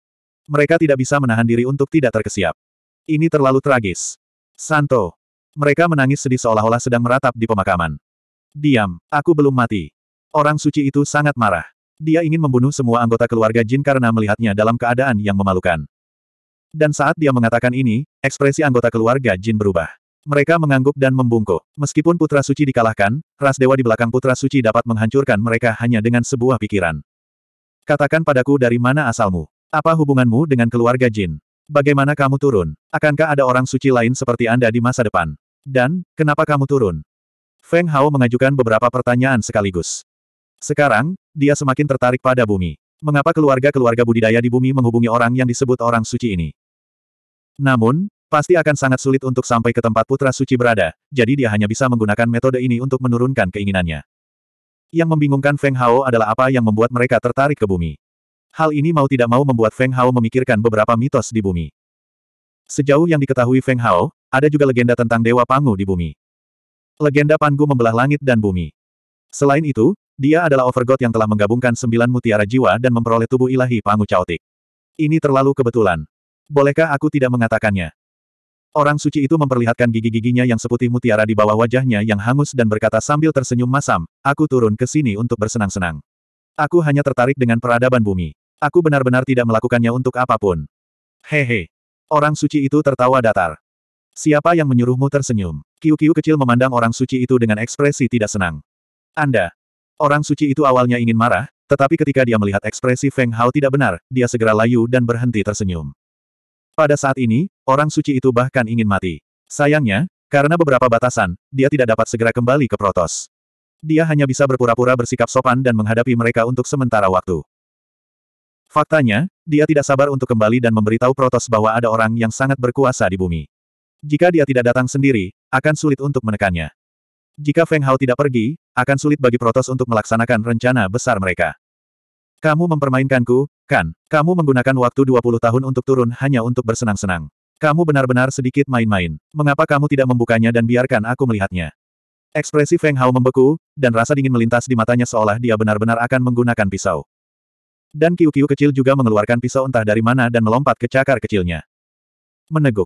Mereka tidak bisa menahan diri untuk tidak terkesiap. Ini terlalu tragis. Santo. Mereka menangis sedih seolah-olah sedang meratap di pemakaman. Diam, aku belum mati. Orang suci itu sangat marah. Dia ingin membunuh semua anggota keluarga Jin karena melihatnya dalam keadaan yang memalukan. Dan saat dia mengatakan ini, ekspresi anggota keluarga Jin berubah. Mereka mengangguk dan membungkuk. Meskipun Putra Suci dikalahkan, ras dewa di belakang Putra Suci dapat menghancurkan mereka hanya dengan sebuah pikiran. Katakan padaku dari mana asalmu. Apa hubunganmu dengan keluarga Jin? Bagaimana kamu turun? Akankah ada orang suci lain seperti Anda di masa depan? Dan, kenapa kamu turun? Feng Hao mengajukan beberapa pertanyaan sekaligus. Sekarang, dia semakin tertarik pada bumi. Mengapa keluarga-keluarga budidaya di bumi menghubungi orang yang disebut orang suci ini? Namun, Pasti akan sangat sulit untuk sampai ke tempat Putra Suci berada, jadi dia hanya bisa menggunakan metode ini untuk menurunkan keinginannya. Yang membingungkan Feng Hao adalah apa yang membuat mereka tertarik ke bumi. Hal ini mau tidak mau membuat Feng Hao memikirkan beberapa mitos di bumi. Sejauh yang diketahui Feng Hao, ada juga legenda tentang Dewa Pangu di bumi. Legenda Pangu membelah langit dan bumi. Selain itu, dia adalah Overgod yang telah menggabungkan sembilan mutiara jiwa dan memperoleh tubuh ilahi Pangu Chaotic. Ini terlalu kebetulan. Bolehkah aku tidak mengatakannya? Orang suci itu memperlihatkan gigi-giginya yang seputih mutiara di bawah wajahnya yang hangus dan berkata sambil tersenyum masam, aku turun ke sini untuk bersenang-senang. Aku hanya tertarik dengan peradaban bumi. Aku benar-benar tidak melakukannya untuk apapun. Hehe. Orang suci itu tertawa datar. Siapa yang menyuruhmu tersenyum? Kiu-kiu kecil memandang orang suci itu dengan ekspresi tidak senang. Anda. Orang suci itu awalnya ingin marah, tetapi ketika dia melihat ekspresi Feng Hao tidak benar, dia segera layu dan berhenti tersenyum. Pada saat ini, orang suci itu bahkan ingin mati. Sayangnya, karena beberapa batasan, dia tidak dapat segera kembali ke Protos. Dia hanya bisa berpura-pura bersikap sopan dan menghadapi mereka untuk sementara waktu. Faktanya, dia tidak sabar untuk kembali dan memberitahu Protos bahwa ada orang yang sangat berkuasa di bumi. Jika dia tidak datang sendiri, akan sulit untuk menekannya. Jika Feng Hao tidak pergi, akan sulit bagi Protos untuk melaksanakan rencana besar mereka. Kamu mempermainkanku, Kan, kamu menggunakan waktu 20 tahun untuk turun hanya untuk bersenang-senang. Kamu benar-benar sedikit main-main. Mengapa kamu tidak membukanya dan biarkan aku melihatnya? Ekspresi Feng Hao membeku, dan rasa dingin melintas di matanya seolah dia benar-benar akan menggunakan pisau. Dan kiu-kiu kecil juga mengeluarkan pisau entah dari mana dan melompat ke cakar kecilnya. Meneguk.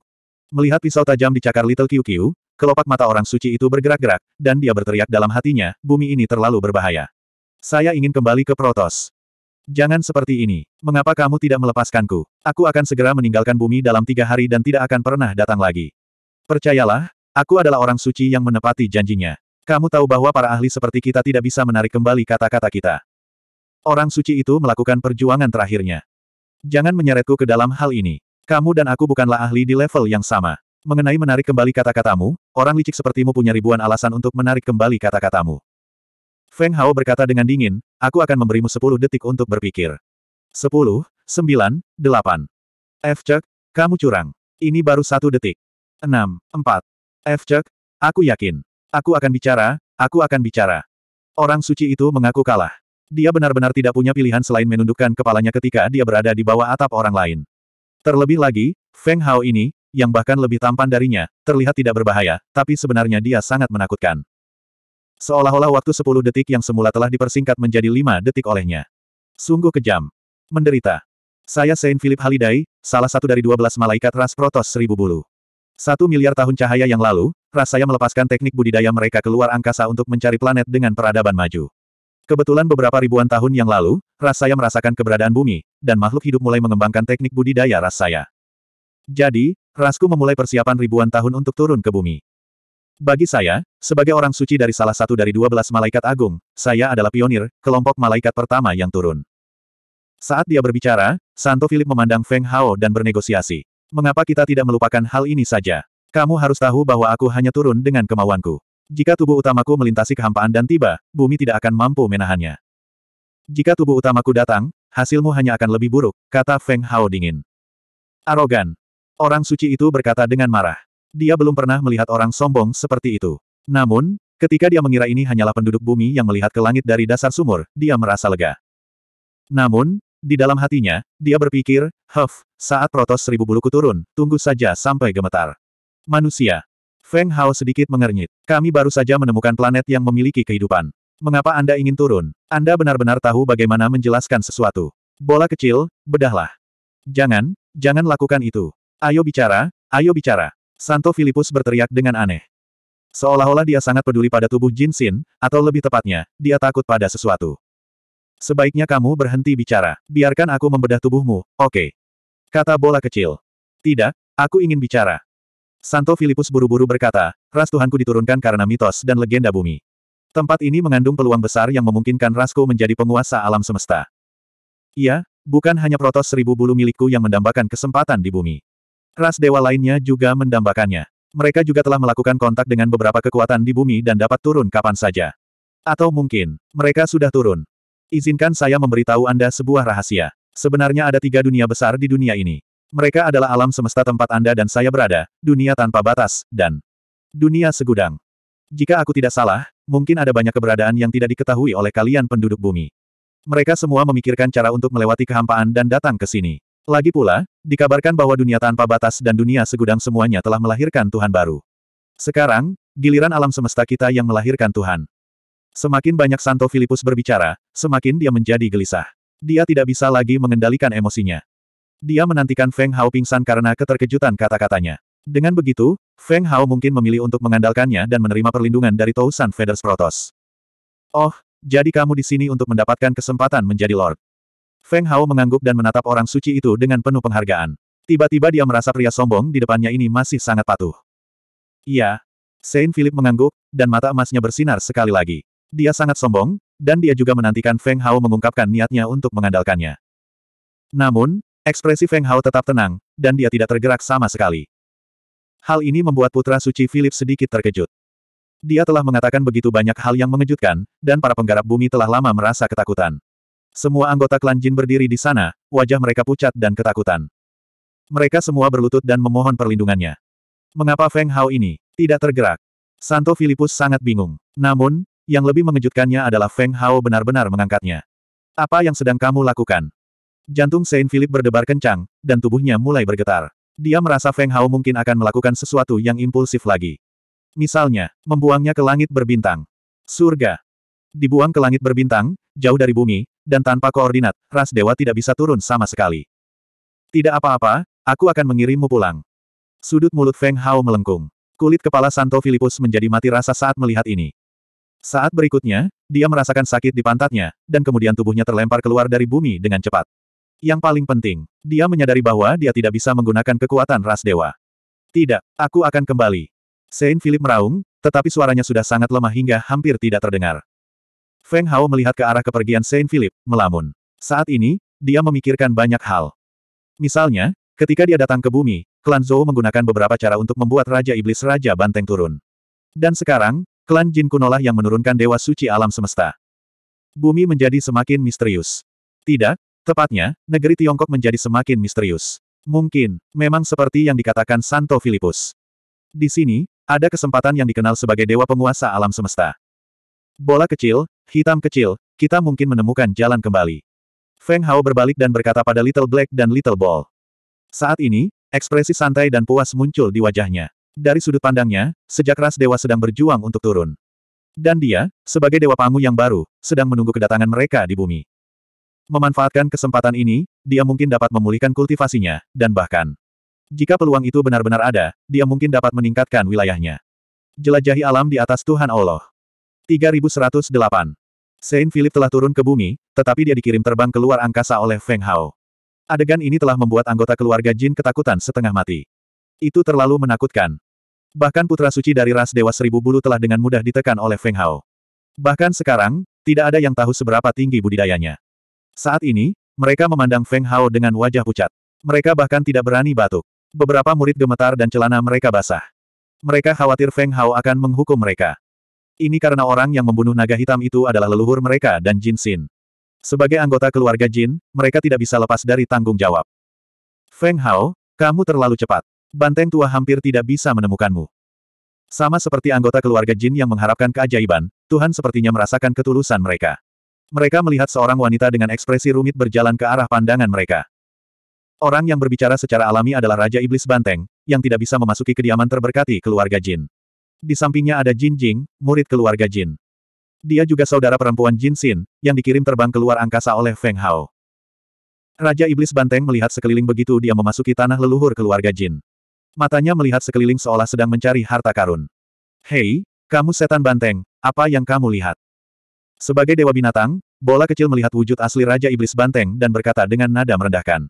Melihat pisau tajam di cakar Little Kiu-Kiu, kelopak mata orang suci itu bergerak-gerak, dan dia berteriak dalam hatinya, bumi ini terlalu berbahaya. Saya ingin kembali ke Protos. Jangan seperti ini. Mengapa kamu tidak melepaskanku? Aku akan segera meninggalkan bumi dalam tiga hari dan tidak akan pernah datang lagi. Percayalah, aku adalah orang suci yang menepati janjinya. Kamu tahu bahwa para ahli seperti kita tidak bisa menarik kembali kata-kata kita. Orang suci itu melakukan perjuangan terakhirnya. Jangan menyeretku ke dalam hal ini. Kamu dan aku bukanlah ahli di level yang sama. Mengenai menarik kembali kata-katamu, orang licik sepertimu punya ribuan alasan untuk menarik kembali kata-katamu. Feng Hao berkata dengan dingin, aku akan memberimu sepuluh detik untuk berpikir. Sepuluh, sembilan, delapan. F. Chuck, kamu curang. Ini baru satu detik. Enam, empat. F. Chuck, aku yakin. Aku akan bicara, aku akan bicara. Orang suci itu mengaku kalah. Dia benar-benar tidak punya pilihan selain menundukkan kepalanya ketika dia berada di bawah atap orang lain. Terlebih lagi, Feng Hao ini, yang bahkan lebih tampan darinya, terlihat tidak berbahaya, tapi sebenarnya dia sangat menakutkan. Seolah-olah waktu 10 detik yang semula telah dipersingkat menjadi 5 detik olehnya. Sungguh kejam. Menderita. Saya Saint Philip Halidai, salah satu dari 12 malaikat ras Protos seribu bulu. Satu miliar tahun cahaya yang lalu, ras saya melepaskan teknik budidaya mereka keluar angkasa untuk mencari planet dengan peradaban maju. Kebetulan beberapa ribuan tahun yang lalu, ras saya merasakan keberadaan bumi, dan makhluk hidup mulai mengembangkan teknik budidaya ras saya. Jadi, rasku memulai persiapan ribuan tahun untuk turun ke bumi. Bagi saya, sebagai orang suci dari salah satu dari dua belas malaikat agung, saya adalah pionir, kelompok malaikat pertama yang turun. Saat dia berbicara, Santo Philip memandang Feng Hao dan bernegosiasi. Mengapa kita tidak melupakan hal ini saja? Kamu harus tahu bahwa aku hanya turun dengan kemauanku. Jika tubuh utamaku melintasi kehampaan dan tiba, bumi tidak akan mampu menahannya. Jika tubuh utamaku datang, hasilmu hanya akan lebih buruk, kata Feng Hao dingin. Arogan. Orang suci itu berkata dengan marah. Dia belum pernah melihat orang sombong seperti itu. Namun, ketika dia mengira ini hanyalah penduduk bumi yang melihat ke langit dari dasar sumur, dia merasa lega. Namun, di dalam hatinya, dia berpikir, Huff, saat protos seribu bulu turun, tunggu saja sampai gemetar. Manusia. Feng Hao sedikit mengernyit. Kami baru saja menemukan planet yang memiliki kehidupan. Mengapa Anda ingin turun? Anda benar-benar tahu bagaimana menjelaskan sesuatu. Bola kecil, bedahlah. Jangan, jangan lakukan itu. Ayo bicara, ayo bicara. Santo Filipus berteriak dengan aneh. Seolah-olah dia sangat peduli pada tubuh Jin Xin, atau lebih tepatnya, dia takut pada sesuatu. Sebaiknya kamu berhenti bicara, biarkan aku membedah tubuhmu, oke. Okay. Kata bola kecil. Tidak, aku ingin bicara. Santo Filipus buru-buru berkata, ras Tuhanku diturunkan karena mitos dan legenda bumi. Tempat ini mengandung peluang besar yang memungkinkan rasku menjadi penguasa alam semesta. Iya, bukan hanya protos seribu bulu milikku yang mendambakan kesempatan di bumi. Ras dewa lainnya juga mendambakannya. Mereka juga telah melakukan kontak dengan beberapa kekuatan di bumi dan dapat turun kapan saja. Atau mungkin, mereka sudah turun. Izinkan saya memberitahu Anda sebuah rahasia. Sebenarnya ada tiga dunia besar di dunia ini. Mereka adalah alam semesta tempat Anda dan saya berada, dunia tanpa batas, dan dunia segudang. Jika aku tidak salah, mungkin ada banyak keberadaan yang tidak diketahui oleh kalian penduduk bumi. Mereka semua memikirkan cara untuk melewati kehampaan dan datang ke sini. Lagi pula, dikabarkan bahwa dunia tanpa batas dan dunia segudang semuanya telah melahirkan Tuhan baru. Sekarang, giliran alam semesta kita yang melahirkan Tuhan. Semakin banyak Santo Filipus berbicara, semakin dia menjadi gelisah. Dia tidak bisa lagi mengendalikan emosinya. Dia menantikan Feng Hao pingsan karena keterkejutan kata-katanya. Dengan begitu, Feng Hao mungkin memilih untuk mengandalkannya dan menerima perlindungan dari Tousan Feathers Protos. Oh, jadi kamu di sini untuk mendapatkan kesempatan menjadi Lord. Feng Hao mengangguk dan menatap orang suci itu dengan penuh penghargaan. Tiba-tiba dia merasa pria sombong di depannya ini masih sangat patuh. Iya. Saint Philip mengangguk, dan mata emasnya bersinar sekali lagi. Dia sangat sombong, dan dia juga menantikan Feng Hao mengungkapkan niatnya untuk mengandalkannya. Namun, ekspresi Feng Hao tetap tenang, dan dia tidak tergerak sama sekali. Hal ini membuat putra suci Philip sedikit terkejut. Dia telah mengatakan begitu banyak hal yang mengejutkan, dan para penggarap bumi telah lama merasa ketakutan. Semua anggota klan Jin berdiri di sana, wajah mereka pucat dan ketakutan. Mereka semua berlutut dan memohon perlindungannya. Mengapa Feng Hao ini tidak tergerak? Santo Filipus sangat bingung. Namun, yang lebih mengejutkannya adalah Feng Hao benar-benar mengangkatnya. Apa yang sedang kamu lakukan? Jantung Saint Philip berdebar kencang, dan tubuhnya mulai bergetar. Dia merasa Feng Hao mungkin akan melakukan sesuatu yang impulsif lagi. Misalnya, membuangnya ke langit berbintang. Surga. Dibuang ke langit berbintang, jauh dari bumi, dan tanpa koordinat, ras dewa tidak bisa turun sama sekali. Tidak apa-apa, aku akan mengirimmu pulang. Sudut mulut Feng Hao melengkung. Kulit kepala Santo Filipus menjadi mati rasa saat melihat ini. Saat berikutnya, dia merasakan sakit di pantatnya, dan kemudian tubuhnya terlempar keluar dari bumi dengan cepat. Yang paling penting, dia menyadari bahwa dia tidak bisa menggunakan kekuatan ras dewa. Tidak, aku akan kembali. Saint Philip meraung, tetapi suaranya sudah sangat lemah hingga hampir tidak terdengar. Feng Hao melihat ke arah kepergian Saint Philip, melamun. Saat ini, dia memikirkan banyak hal. Misalnya, ketika dia datang ke bumi, klan Zhou menggunakan beberapa cara untuk membuat Raja Iblis Raja Banteng turun. Dan sekarang, klan Jin Kunolah yang menurunkan Dewa Suci Alam Semesta. Bumi menjadi semakin misterius. Tidak, tepatnya, negeri Tiongkok menjadi semakin misterius. Mungkin, memang seperti yang dikatakan Santo Filipus. Di sini, ada kesempatan yang dikenal sebagai Dewa Penguasa Alam Semesta. Bola kecil, hitam kecil, kita mungkin menemukan jalan kembali. Feng Hao berbalik dan berkata pada Little Black dan Little Ball. Saat ini, ekspresi santai dan puas muncul di wajahnya. Dari sudut pandangnya, sejak ras dewa sedang berjuang untuk turun. Dan dia, sebagai dewa pangu yang baru, sedang menunggu kedatangan mereka di bumi. Memanfaatkan kesempatan ini, dia mungkin dapat memulihkan kultivasinya, dan bahkan, jika peluang itu benar-benar ada, dia mungkin dapat meningkatkan wilayahnya. Jelajahi alam di atas Tuhan Allah. 3108. Saint Philip telah turun ke bumi, tetapi dia dikirim terbang keluar angkasa oleh Feng Hao. Adegan ini telah membuat anggota keluarga Jin ketakutan setengah mati. Itu terlalu menakutkan. Bahkan putra suci dari ras Dewa Seribu Bulu telah dengan mudah ditekan oleh Feng Hao. Bahkan sekarang, tidak ada yang tahu seberapa tinggi budidayanya. Saat ini, mereka memandang Feng Hao dengan wajah pucat. Mereka bahkan tidak berani batuk. Beberapa murid gemetar dan celana mereka basah. Mereka khawatir Feng Hao akan menghukum mereka. Ini karena orang yang membunuh naga hitam itu adalah leluhur mereka dan Jin Xin. Sebagai anggota keluarga Jin, mereka tidak bisa lepas dari tanggung jawab. Feng Hao, kamu terlalu cepat. Banteng tua hampir tidak bisa menemukanmu. Sama seperti anggota keluarga Jin yang mengharapkan keajaiban, Tuhan sepertinya merasakan ketulusan mereka. Mereka melihat seorang wanita dengan ekspresi rumit berjalan ke arah pandangan mereka. Orang yang berbicara secara alami adalah Raja Iblis Banteng, yang tidak bisa memasuki kediaman terberkati keluarga Jin. Di sampingnya ada Jin Jing, murid keluarga Jin. Dia juga saudara perempuan Jin Xin, yang dikirim terbang keluar angkasa oleh Feng Hao. Raja Iblis Banteng melihat sekeliling begitu dia memasuki tanah leluhur keluarga Jin. Matanya melihat sekeliling seolah sedang mencari harta karun. Hei, kamu setan banteng, apa yang kamu lihat? Sebagai dewa binatang, bola kecil melihat wujud asli Raja Iblis Banteng dan berkata dengan nada merendahkan.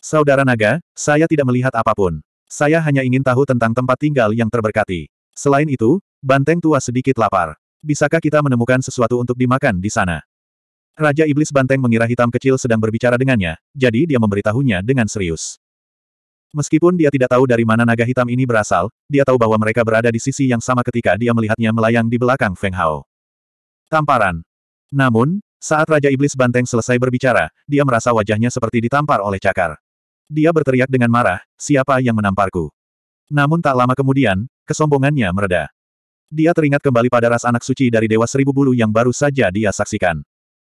Saudara naga, saya tidak melihat apapun. Saya hanya ingin tahu tentang tempat tinggal yang terberkati. Selain itu, banteng tua sedikit lapar. Bisakah kita menemukan sesuatu untuk dimakan di sana? Raja Iblis Banteng mengira hitam kecil sedang berbicara dengannya, jadi dia memberitahunya dengan serius. Meskipun dia tidak tahu dari mana naga hitam ini berasal, dia tahu bahwa mereka berada di sisi yang sama ketika dia melihatnya melayang di belakang Feng Hao. Tamparan. Namun, saat Raja Iblis Banteng selesai berbicara, dia merasa wajahnya seperti ditampar oleh cakar. Dia berteriak dengan marah, siapa yang menamparku? Namun tak lama kemudian, Kesombongannya mereda. Dia teringat kembali pada ras anak suci dari Dewa Seribu Bulu yang baru saja dia saksikan.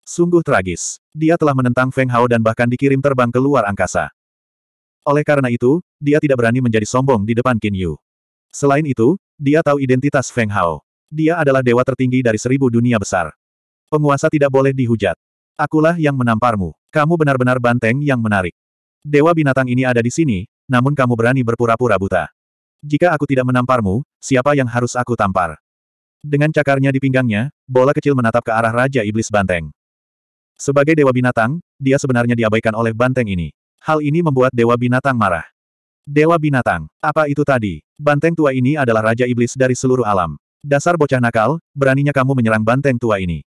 Sungguh tragis. Dia telah menentang Feng Hao dan bahkan dikirim terbang ke luar angkasa. Oleh karena itu, dia tidak berani menjadi sombong di depan Qin Yu. Selain itu, dia tahu identitas Feng Hao. Dia adalah dewa tertinggi dari seribu dunia besar. Penguasa tidak boleh dihujat. Akulah yang menamparmu. Kamu benar-benar banteng yang menarik. Dewa binatang ini ada di sini, namun kamu berani berpura-pura buta. Jika aku tidak menamparmu, siapa yang harus aku tampar? Dengan cakarnya di pinggangnya, bola kecil menatap ke arah Raja Iblis Banteng. Sebagai Dewa Binatang, dia sebenarnya diabaikan oleh Banteng ini. Hal ini membuat Dewa Binatang marah. Dewa Binatang, apa itu tadi? Banteng tua ini adalah Raja Iblis dari seluruh alam. Dasar bocah nakal, beraninya kamu menyerang Banteng tua ini.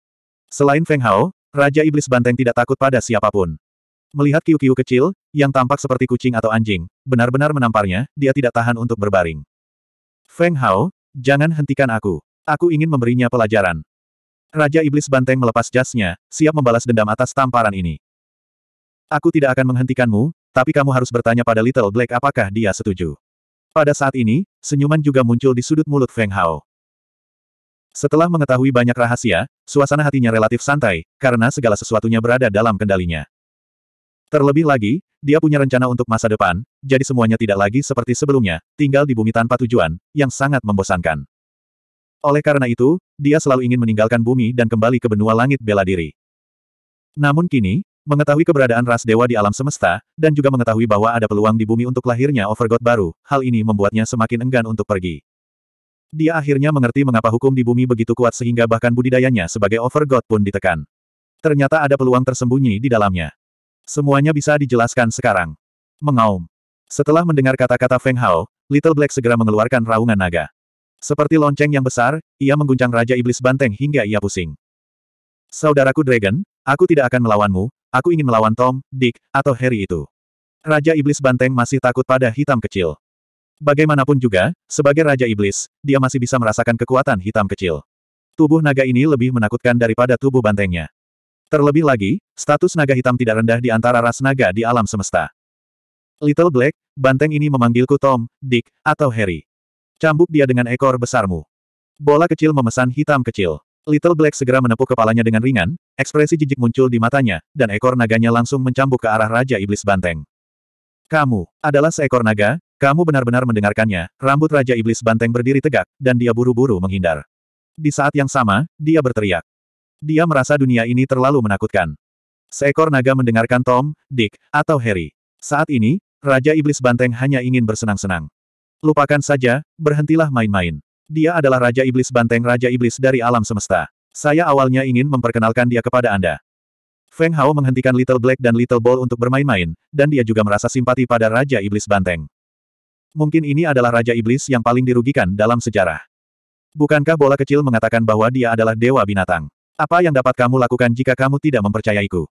Selain Feng Hao, Raja Iblis Banteng tidak takut pada siapapun. Melihat kiu-kiu kecil, yang tampak seperti kucing atau anjing, benar-benar menamparnya, dia tidak tahan untuk berbaring. Feng Hao, jangan hentikan aku. Aku ingin memberinya pelajaran. Raja Iblis Banteng melepas jasnya, siap membalas dendam atas tamparan ini. Aku tidak akan menghentikanmu, tapi kamu harus bertanya pada Little Black apakah dia setuju. Pada saat ini, senyuman juga muncul di sudut mulut Feng Hao. Setelah mengetahui banyak rahasia, suasana hatinya relatif santai, karena segala sesuatunya berada dalam kendalinya. Terlebih lagi, dia punya rencana untuk masa depan, jadi semuanya tidak lagi seperti sebelumnya, tinggal di bumi tanpa tujuan, yang sangat membosankan. Oleh karena itu, dia selalu ingin meninggalkan bumi dan kembali ke benua langit bela diri. Namun kini, mengetahui keberadaan ras dewa di alam semesta, dan juga mengetahui bahwa ada peluang di bumi untuk lahirnya Overgod baru, hal ini membuatnya semakin enggan untuk pergi. Dia akhirnya mengerti mengapa hukum di bumi begitu kuat sehingga bahkan budidayanya sebagai Overgod pun ditekan. Ternyata ada peluang tersembunyi di dalamnya. Semuanya bisa dijelaskan sekarang. Mengaum. Setelah mendengar kata-kata Feng Hao, Little Black segera mengeluarkan raungan naga. Seperti lonceng yang besar, ia mengguncang Raja Iblis Banteng hingga ia pusing. Saudaraku Dragon, aku tidak akan melawanmu, aku ingin melawan Tom, Dick, atau Harry itu. Raja Iblis Banteng masih takut pada hitam kecil. Bagaimanapun juga, sebagai Raja Iblis, dia masih bisa merasakan kekuatan hitam kecil. Tubuh naga ini lebih menakutkan daripada tubuh bantengnya. Terlebih lagi, status naga hitam tidak rendah di antara ras naga di alam semesta. Little Black, banteng ini memanggilku Tom, Dick, atau Harry. Cambuk dia dengan ekor besarmu. Bola kecil memesan hitam kecil. Little Black segera menepuk kepalanya dengan ringan, ekspresi jijik muncul di matanya, dan ekor naganya langsung mencambuk ke arah Raja Iblis Banteng. Kamu adalah seekor naga, kamu benar-benar mendengarkannya, rambut Raja Iblis Banteng berdiri tegak, dan dia buru-buru menghindar. Di saat yang sama, dia berteriak. Dia merasa dunia ini terlalu menakutkan. Seekor naga mendengarkan Tom, Dick, atau Harry. Saat ini, Raja Iblis Banteng hanya ingin bersenang-senang. Lupakan saja, berhentilah main-main. Dia adalah Raja Iblis Banteng Raja Iblis dari alam semesta. Saya awalnya ingin memperkenalkan dia kepada Anda. Feng Hao menghentikan Little Black dan Little Ball untuk bermain-main, dan dia juga merasa simpati pada Raja Iblis Banteng. Mungkin ini adalah Raja Iblis yang paling dirugikan dalam sejarah. Bukankah bola kecil mengatakan bahwa dia adalah Dewa Binatang? Apa yang dapat kamu lakukan jika kamu tidak mempercayaiku?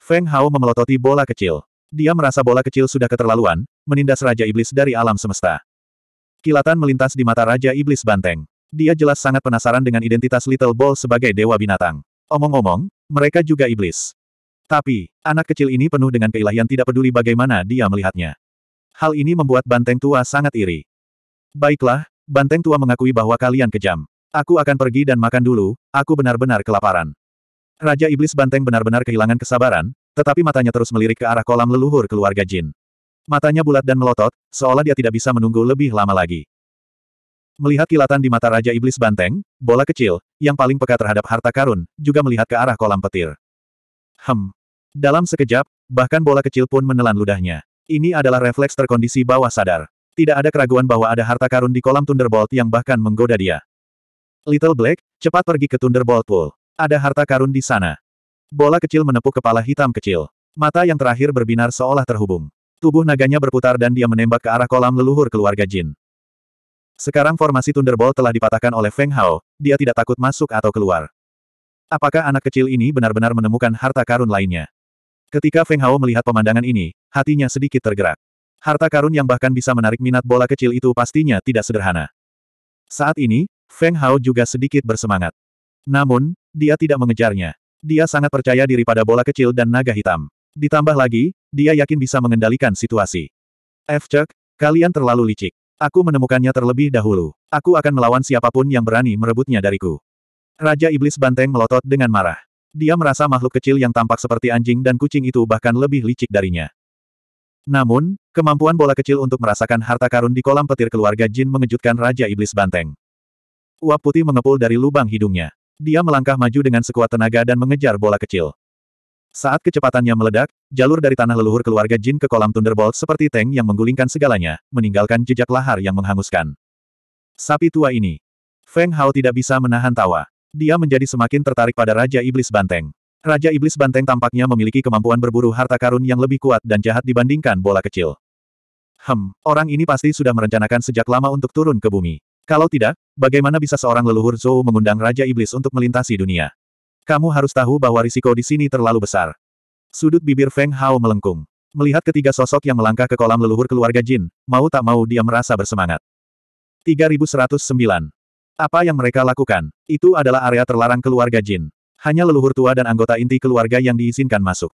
Feng Hao memelototi bola kecil. Dia merasa bola kecil sudah keterlaluan, menindas Raja Iblis dari alam semesta. Kilatan melintas di mata Raja Iblis Banteng. Dia jelas sangat penasaran dengan identitas Little Ball sebagai dewa binatang. Omong-omong, mereka juga iblis. Tapi, anak kecil ini penuh dengan keilahian tidak peduli bagaimana dia melihatnya. Hal ini membuat Banteng Tua sangat iri. Baiklah, Banteng Tua mengakui bahwa kalian kejam. Aku akan pergi dan makan dulu, aku benar-benar kelaparan. Raja Iblis Banteng benar-benar kehilangan kesabaran, tetapi matanya terus melirik ke arah kolam leluhur keluarga Jin. Matanya bulat dan melotot, seolah dia tidak bisa menunggu lebih lama lagi. Melihat kilatan di mata Raja Iblis Banteng, bola kecil, yang paling peka terhadap harta karun, juga melihat ke arah kolam petir. Hem. Dalam sekejap, bahkan bola kecil pun menelan ludahnya. Ini adalah refleks terkondisi bawah sadar. Tidak ada keraguan bahwa ada harta karun di kolam Thunderbolt yang bahkan menggoda dia. Little Black, cepat pergi ke Thunderbolt Pool. Ada harta karun di sana. Bola kecil menepuk kepala hitam kecil. Mata yang terakhir berbinar seolah terhubung. Tubuh naganya berputar dan dia menembak ke arah kolam leluhur keluarga Jin. Sekarang formasi Thunderbolt telah dipatahkan oleh Feng Hao, dia tidak takut masuk atau keluar. Apakah anak kecil ini benar-benar menemukan harta karun lainnya? Ketika Feng Hao melihat pemandangan ini, hatinya sedikit tergerak. Harta karun yang bahkan bisa menarik minat bola kecil itu pastinya tidak sederhana. Saat ini, Feng Hao juga sedikit bersemangat. Namun, dia tidak mengejarnya. Dia sangat percaya diri pada bola kecil dan naga hitam. Ditambah lagi, dia yakin bisa mengendalikan situasi. F. Chuck, kalian terlalu licik. Aku menemukannya terlebih dahulu. Aku akan melawan siapapun yang berani merebutnya dariku. Raja Iblis Banteng melotot dengan marah. Dia merasa makhluk kecil yang tampak seperti anjing dan kucing itu bahkan lebih licik darinya. Namun, kemampuan bola kecil untuk merasakan harta karun di kolam petir keluarga Jin mengejutkan Raja Iblis Banteng. Uap putih mengepul dari lubang hidungnya. Dia melangkah maju dengan sekuat tenaga dan mengejar bola kecil. Saat kecepatannya meledak, jalur dari tanah leluhur keluarga Jin ke kolam Thunderbolt seperti tank yang menggulingkan segalanya, meninggalkan jejak lahar yang menghanguskan. Sapi tua ini. Feng Hao tidak bisa menahan tawa. Dia menjadi semakin tertarik pada Raja Iblis Banteng. Raja Iblis Banteng tampaknya memiliki kemampuan berburu harta karun yang lebih kuat dan jahat dibandingkan bola kecil. Hem, orang ini pasti sudah merencanakan sejak lama untuk turun ke bumi. Kalau tidak, Bagaimana bisa seorang leluhur Zhou mengundang Raja Iblis untuk melintasi dunia? Kamu harus tahu bahwa risiko di sini terlalu besar. Sudut bibir Feng Hao melengkung. Melihat ketiga sosok yang melangkah ke kolam leluhur keluarga Jin, mau tak mau dia merasa bersemangat. 3109. Apa yang mereka lakukan? Itu adalah area terlarang keluarga Jin. Hanya leluhur tua dan anggota inti keluarga yang diizinkan masuk.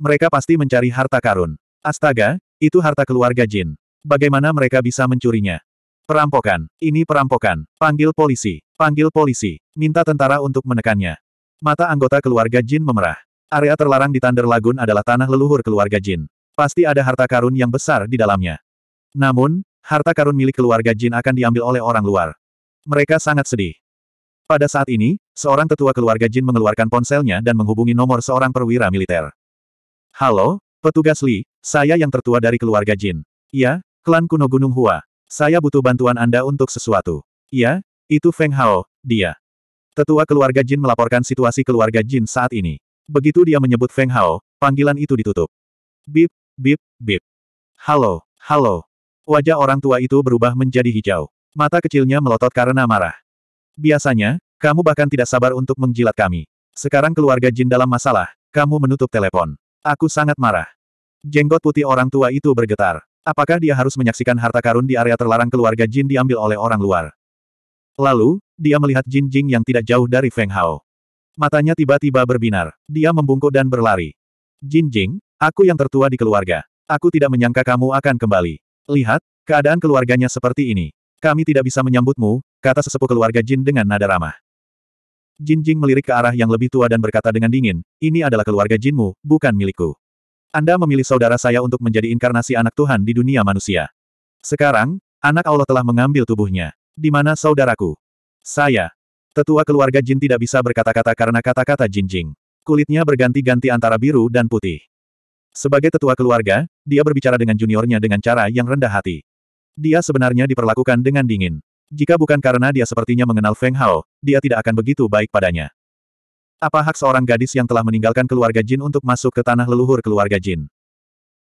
Mereka pasti mencari harta karun. Astaga, itu harta keluarga Jin. Bagaimana mereka bisa mencurinya? Perampokan, ini perampokan, panggil polisi, panggil polisi, minta tentara untuk menekannya. Mata anggota keluarga Jin memerah. Area terlarang di Thunder Lagoon adalah tanah leluhur keluarga Jin. Pasti ada harta karun yang besar di dalamnya. Namun, harta karun milik keluarga Jin akan diambil oleh orang luar. Mereka sangat sedih. Pada saat ini, seorang tetua keluarga Jin mengeluarkan ponselnya dan menghubungi nomor seorang perwira militer. Halo, petugas Li, saya yang tertua dari keluarga Jin. Iya, klan kuno Gunung Hua, saya butuh bantuan Anda untuk sesuatu. Iya, itu Feng Hao, dia. Tetua keluarga Jin melaporkan situasi keluarga Jin saat ini. Begitu dia menyebut Feng Hao, panggilan itu ditutup. Bip, bip, bip. Halo, halo. Wajah orang tua itu berubah menjadi hijau. Mata kecilnya melotot karena marah. Biasanya, kamu bahkan tidak sabar untuk menjilat kami. Sekarang keluarga Jin dalam masalah, kamu menutup telepon. Aku sangat marah. Jenggot putih orang tua itu bergetar. Apakah dia harus menyaksikan harta karun di area terlarang keluarga Jin diambil oleh orang luar? Lalu, dia melihat Jin Jing yang tidak jauh dari Feng Hao. Matanya tiba-tiba berbinar. Dia membungkuk dan berlari. Jin Jing, aku yang tertua di keluarga. Aku tidak menyangka kamu akan kembali. Lihat, keadaan keluarganya seperti ini. Kami tidak bisa menyambutmu, kata sesepuh keluarga Jin dengan nada ramah. Jin Jing melirik ke arah yang lebih tua dan berkata dengan dingin, ini adalah keluarga Jinmu, bukan milikku. Anda memilih saudara saya untuk menjadi inkarnasi anak Tuhan di dunia manusia. Sekarang, anak Allah telah mengambil tubuhnya. Di mana saudaraku? Saya. Tetua keluarga Jin tidak bisa berkata-kata karena kata-kata Jinjing. Kulitnya berganti-ganti antara biru dan putih. Sebagai tetua keluarga, dia berbicara dengan juniornya dengan cara yang rendah hati. Dia sebenarnya diperlakukan dengan dingin. Jika bukan karena dia sepertinya mengenal Feng Hao, dia tidak akan begitu baik padanya. Apa hak seorang gadis yang telah meninggalkan keluarga Jin untuk masuk ke tanah leluhur keluarga Jin?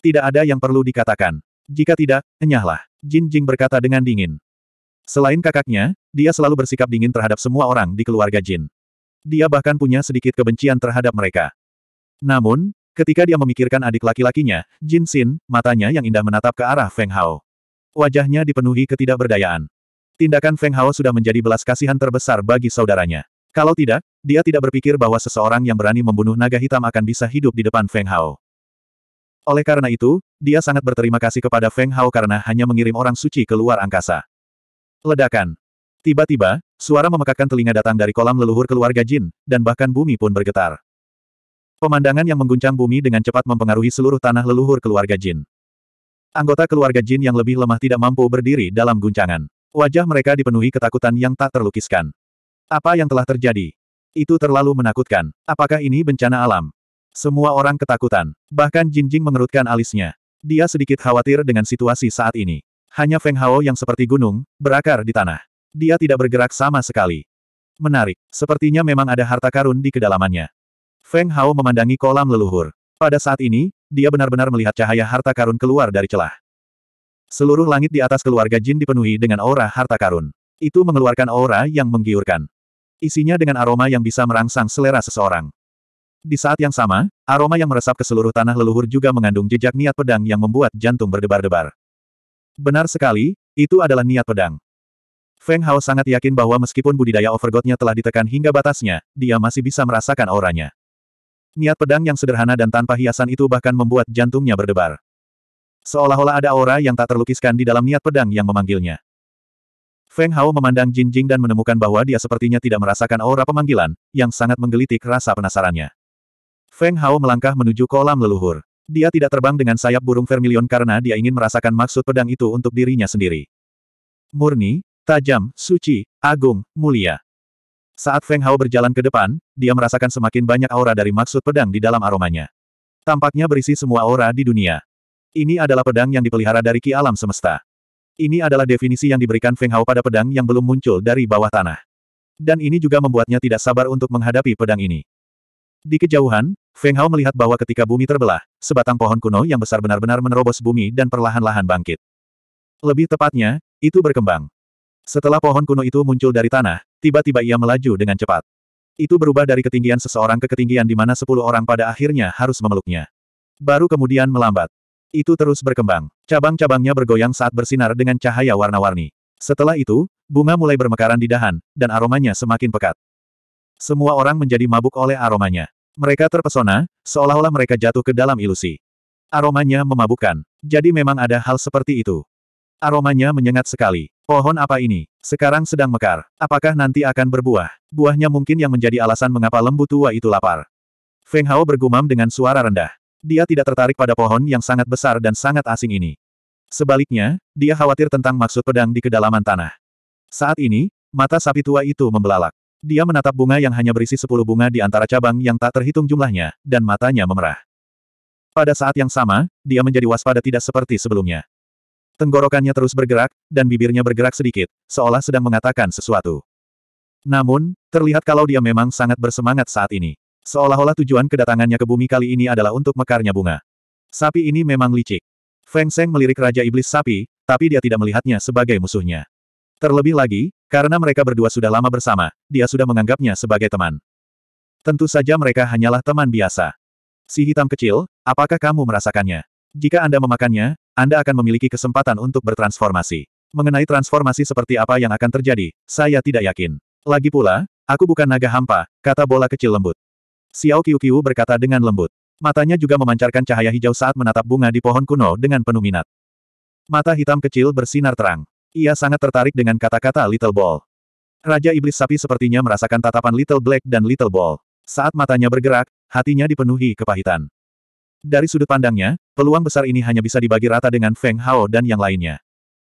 Tidak ada yang perlu dikatakan. Jika tidak, enyahlah. Jin Jing berkata dengan dingin. Selain kakaknya, dia selalu bersikap dingin terhadap semua orang di keluarga Jin. Dia bahkan punya sedikit kebencian terhadap mereka. Namun, ketika dia memikirkan adik laki-lakinya, Jin Xin, matanya yang indah menatap ke arah Feng Hao. Wajahnya dipenuhi ketidakberdayaan. Tindakan Feng Hao sudah menjadi belas kasihan terbesar bagi saudaranya. Kalau tidak, dia tidak berpikir bahwa seseorang yang berani membunuh naga hitam akan bisa hidup di depan Feng Hao. Oleh karena itu, dia sangat berterima kasih kepada Feng Hao karena hanya mengirim orang suci ke luar angkasa. Ledakan. Tiba-tiba, suara memekakkan telinga datang dari kolam leluhur keluarga Jin, dan bahkan bumi pun bergetar. Pemandangan yang mengguncang bumi dengan cepat mempengaruhi seluruh tanah leluhur keluarga Jin. Anggota keluarga Jin yang lebih lemah tidak mampu berdiri dalam guncangan. Wajah mereka dipenuhi ketakutan yang tak terlukiskan. Apa yang telah terjadi? Itu terlalu menakutkan. Apakah ini bencana alam? Semua orang ketakutan. Bahkan Jinjing mengerutkan alisnya. Dia sedikit khawatir dengan situasi saat ini. Hanya Feng Hao yang seperti gunung, berakar di tanah. Dia tidak bergerak sama sekali. Menarik. Sepertinya memang ada harta karun di kedalamannya. Feng Hao memandangi kolam leluhur. Pada saat ini, dia benar-benar melihat cahaya harta karun keluar dari celah. Seluruh langit di atas keluarga Jin dipenuhi dengan aura harta karun. Itu mengeluarkan aura yang menggiurkan. Isinya dengan aroma yang bisa merangsang selera seseorang. Di saat yang sama, aroma yang meresap ke seluruh tanah leluhur juga mengandung jejak niat pedang yang membuat jantung berdebar-debar. Benar sekali, itu adalah niat pedang. Feng Hao sangat yakin bahwa meskipun budidaya overgodnya telah ditekan hingga batasnya, dia masih bisa merasakan auranya. Niat pedang yang sederhana dan tanpa hiasan itu bahkan membuat jantungnya berdebar. Seolah-olah ada aura yang tak terlukiskan di dalam niat pedang yang memanggilnya. Feng Hao memandang Jin Jing dan menemukan bahwa dia sepertinya tidak merasakan aura pemanggilan, yang sangat menggelitik rasa penasarannya. Feng Hao melangkah menuju kolam leluhur. Dia tidak terbang dengan sayap burung vermilion karena dia ingin merasakan maksud pedang itu untuk dirinya sendiri. Murni, tajam, suci, agung, mulia. Saat Feng Hao berjalan ke depan, dia merasakan semakin banyak aura dari maksud pedang di dalam aromanya. Tampaknya berisi semua aura di dunia. Ini adalah pedang yang dipelihara dari ki alam semesta. Ini adalah definisi yang diberikan Feng Hao pada pedang yang belum muncul dari bawah tanah. Dan ini juga membuatnya tidak sabar untuk menghadapi pedang ini. Di kejauhan, Feng Hao melihat bahwa ketika bumi terbelah, sebatang pohon kuno yang besar benar-benar menerobos bumi dan perlahan-lahan bangkit. Lebih tepatnya, itu berkembang. Setelah pohon kuno itu muncul dari tanah, tiba-tiba ia melaju dengan cepat. Itu berubah dari ketinggian seseorang ke ketinggian di mana sepuluh orang pada akhirnya harus memeluknya. Baru kemudian melambat. Itu terus berkembang. Cabang-cabangnya bergoyang saat bersinar dengan cahaya warna-warni. Setelah itu, bunga mulai bermekaran di dahan, dan aromanya semakin pekat. Semua orang menjadi mabuk oleh aromanya. Mereka terpesona, seolah-olah mereka jatuh ke dalam ilusi. Aromanya memabukkan. Jadi memang ada hal seperti itu. Aromanya menyengat sekali. Pohon apa ini? Sekarang sedang mekar. Apakah nanti akan berbuah? Buahnya mungkin yang menjadi alasan mengapa lembu tua itu lapar. Feng Hao bergumam dengan suara rendah dia tidak tertarik pada pohon yang sangat besar dan sangat asing ini. Sebaliknya, dia khawatir tentang maksud pedang di kedalaman tanah. Saat ini, mata sapi tua itu membelalak. Dia menatap bunga yang hanya berisi sepuluh bunga di antara cabang yang tak terhitung jumlahnya, dan matanya memerah. Pada saat yang sama, dia menjadi waspada tidak seperti sebelumnya. Tenggorokannya terus bergerak, dan bibirnya bergerak sedikit, seolah sedang mengatakan sesuatu. Namun, terlihat kalau dia memang sangat bersemangat saat ini. Seolah-olah tujuan kedatangannya ke bumi kali ini adalah untuk mekarnya bunga. Sapi ini memang licik. Feng Seng melirik Raja Iblis Sapi, tapi dia tidak melihatnya sebagai musuhnya. Terlebih lagi, karena mereka berdua sudah lama bersama, dia sudah menganggapnya sebagai teman. Tentu saja mereka hanyalah teman biasa. Si hitam kecil, apakah kamu merasakannya? Jika Anda memakannya, Anda akan memiliki kesempatan untuk bertransformasi. Mengenai transformasi seperti apa yang akan terjadi, saya tidak yakin. Lagi pula, aku bukan naga hampa, kata bola kecil lembut. Xiao Qiuqiu berkata dengan lembut. Matanya juga memancarkan cahaya hijau saat menatap bunga di pohon kuno dengan penuh minat. Mata hitam kecil bersinar terang. Ia sangat tertarik dengan kata-kata Little Ball. Raja Iblis Sapi sepertinya merasakan tatapan Little Black dan Little Ball. Saat matanya bergerak, hatinya dipenuhi kepahitan. Dari sudut pandangnya, peluang besar ini hanya bisa dibagi rata dengan Feng Hao dan yang lainnya.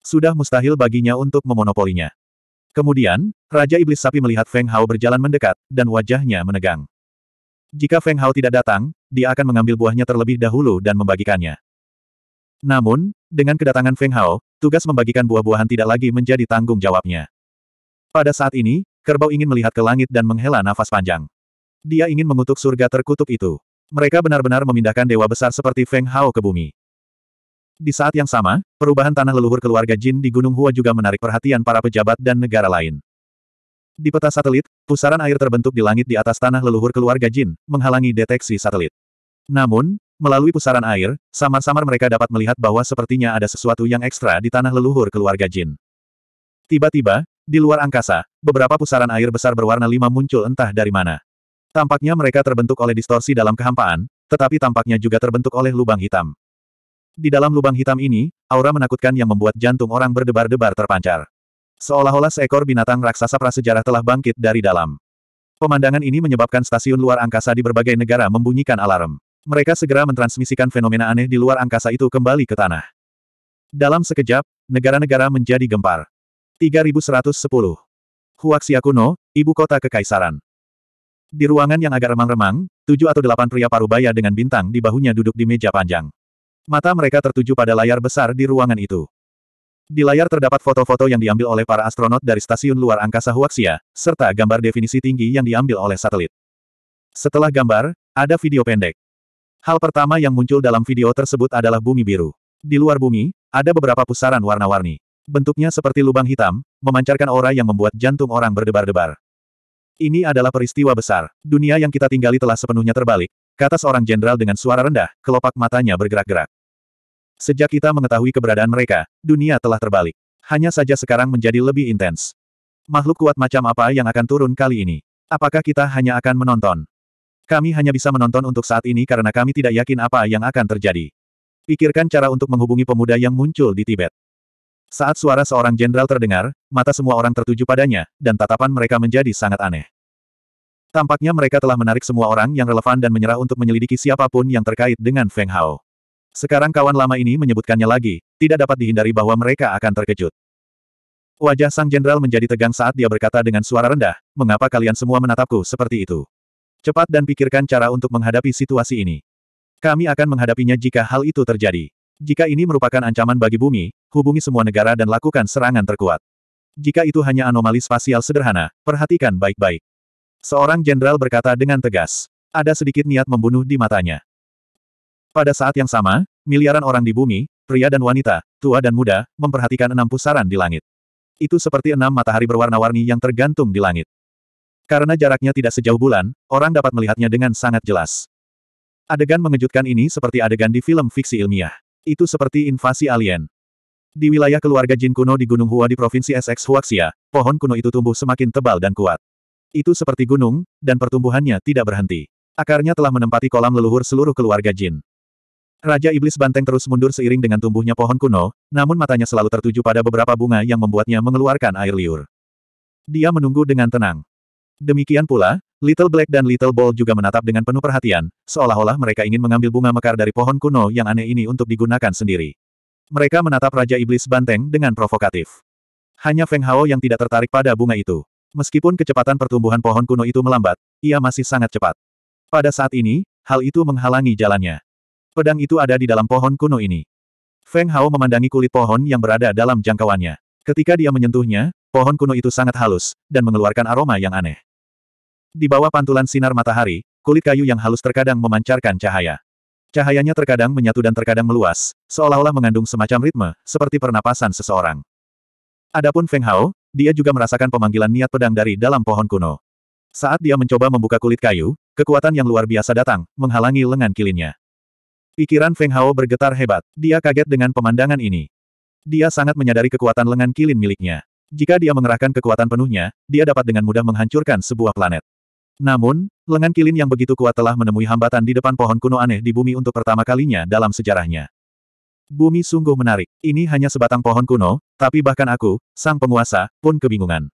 Sudah mustahil baginya untuk memonopolinya. Kemudian, Raja Iblis Sapi melihat Feng Hao berjalan mendekat, dan wajahnya menegang. Jika Feng Hao tidak datang, dia akan mengambil buahnya terlebih dahulu dan membagikannya. Namun, dengan kedatangan Feng Hao, tugas membagikan buah-buahan tidak lagi menjadi tanggung jawabnya. Pada saat ini, kerbau ingin melihat ke langit dan menghela nafas panjang. Dia ingin mengutuk surga terkutuk itu. Mereka benar-benar memindahkan dewa besar seperti Feng Hao ke bumi. Di saat yang sama, perubahan tanah leluhur keluarga Jin di Gunung Hua juga menarik perhatian para pejabat dan negara lain. Di peta satelit, pusaran air terbentuk di langit di atas tanah leluhur keluarga Jin, menghalangi deteksi satelit. Namun, melalui pusaran air, samar-samar mereka dapat melihat bahwa sepertinya ada sesuatu yang ekstra di tanah leluhur keluarga Jin. Tiba-tiba, di luar angkasa, beberapa pusaran air besar berwarna lima muncul entah dari mana. Tampaknya mereka terbentuk oleh distorsi dalam kehampaan, tetapi tampaknya juga terbentuk oleh lubang hitam. Di dalam lubang hitam ini, aura menakutkan yang membuat jantung orang berdebar-debar terpancar. Seolah-olah seekor binatang raksasa prasejarah telah bangkit dari dalam. Pemandangan ini menyebabkan stasiun luar angkasa di berbagai negara membunyikan alarm. Mereka segera mentransmisikan fenomena aneh di luar angkasa itu kembali ke tanah. Dalam sekejap, negara-negara menjadi gempar. 3110. kuno, ibu kota kekaisaran. Di ruangan yang agak remang-remang, tujuh atau delapan pria parubaya dengan bintang di bahunya duduk di meja panjang. Mata mereka tertuju pada layar besar di ruangan itu. Di layar terdapat foto-foto yang diambil oleh para astronot dari stasiun luar angkasa Huaxia, serta gambar definisi tinggi yang diambil oleh satelit. Setelah gambar, ada video pendek. Hal pertama yang muncul dalam video tersebut adalah bumi biru. Di luar bumi, ada beberapa pusaran warna-warni. Bentuknya seperti lubang hitam, memancarkan aura yang membuat jantung orang berdebar-debar. Ini adalah peristiwa besar. Dunia yang kita tinggali telah sepenuhnya terbalik, kata seorang jenderal dengan suara rendah, kelopak matanya bergerak-gerak. Sejak kita mengetahui keberadaan mereka, dunia telah terbalik. Hanya saja sekarang menjadi lebih intens. Makhluk kuat macam apa yang akan turun kali ini? Apakah kita hanya akan menonton? Kami hanya bisa menonton untuk saat ini karena kami tidak yakin apa yang akan terjadi. Pikirkan cara untuk menghubungi pemuda yang muncul di Tibet. Saat suara seorang jenderal terdengar, mata semua orang tertuju padanya, dan tatapan mereka menjadi sangat aneh. Tampaknya mereka telah menarik semua orang yang relevan dan menyerah untuk menyelidiki siapapun yang terkait dengan Feng Hao. Sekarang kawan lama ini menyebutkannya lagi, tidak dapat dihindari bahwa mereka akan terkejut. Wajah sang jenderal menjadi tegang saat dia berkata dengan suara rendah, mengapa kalian semua menatapku seperti itu? Cepat dan pikirkan cara untuk menghadapi situasi ini. Kami akan menghadapinya jika hal itu terjadi. Jika ini merupakan ancaman bagi bumi, hubungi semua negara dan lakukan serangan terkuat. Jika itu hanya anomali spasial sederhana, perhatikan baik-baik. Seorang jenderal berkata dengan tegas. Ada sedikit niat membunuh di matanya. Pada saat yang sama, miliaran orang di bumi, pria dan wanita, tua dan muda, memperhatikan enam pusaran di langit. Itu seperti enam matahari berwarna-warni yang tergantung di langit. Karena jaraknya tidak sejauh bulan, orang dapat melihatnya dengan sangat jelas. Adegan mengejutkan ini seperti adegan di film fiksi ilmiah. Itu seperti invasi alien. Di wilayah keluarga Jin kuno di Gunung Hua di Provinsi Sx Huaxia, pohon kuno itu tumbuh semakin tebal dan kuat. Itu seperti gunung, dan pertumbuhannya tidak berhenti. Akarnya telah menempati kolam leluhur seluruh keluarga Jin. Raja Iblis Banteng terus mundur seiring dengan tumbuhnya pohon kuno, namun matanya selalu tertuju pada beberapa bunga yang membuatnya mengeluarkan air liur. Dia menunggu dengan tenang. Demikian pula, Little Black dan Little Ball juga menatap dengan penuh perhatian, seolah-olah mereka ingin mengambil bunga mekar dari pohon kuno yang aneh ini untuk digunakan sendiri. Mereka menatap Raja Iblis Banteng dengan provokatif. Hanya Feng Hao yang tidak tertarik pada bunga itu. Meskipun kecepatan pertumbuhan pohon kuno itu melambat, ia masih sangat cepat. Pada saat ini, hal itu menghalangi jalannya. Pedang itu ada di dalam pohon kuno ini. Feng Hao memandangi kulit pohon yang berada dalam jangkauannya. Ketika dia menyentuhnya, pohon kuno itu sangat halus, dan mengeluarkan aroma yang aneh. Di bawah pantulan sinar matahari, kulit kayu yang halus terkadang memancarkan cahaya. Cahayanya terkadang menyatu dan terkadang meluas, seolah-olah mengandung semacam ritme, seperti pernapasan seseorang. Adapun Feng Hao, dia juga merasakan pemanggilan niat pedang dari dalam pohon kuno. Saat dia mencoba membuka kulit kayu, kekuatan yang luar biasa datang, menghalangi lengan kilinnya. Pikiran Feng Hao bergetar hebat. Dia kaget dengan pemandangan ini. Dia sangat menyadari kekuatan lengan kilin miliknya. Jika dia mengerahkan kekuatan penuhnya, dia dapat dengan mudah menghancurkan sebuah planet. Namun, lengan kilin yang begitu kuat telah menemui hambatan di depan pohon kuno aneh di bumi untuk pertama kalinya dalam sejarahnya. Bumi sungguh menarik. Ini hanya sebatang pohon kuno, tapi bahkan aku, sang penguasa, pun kebingungan.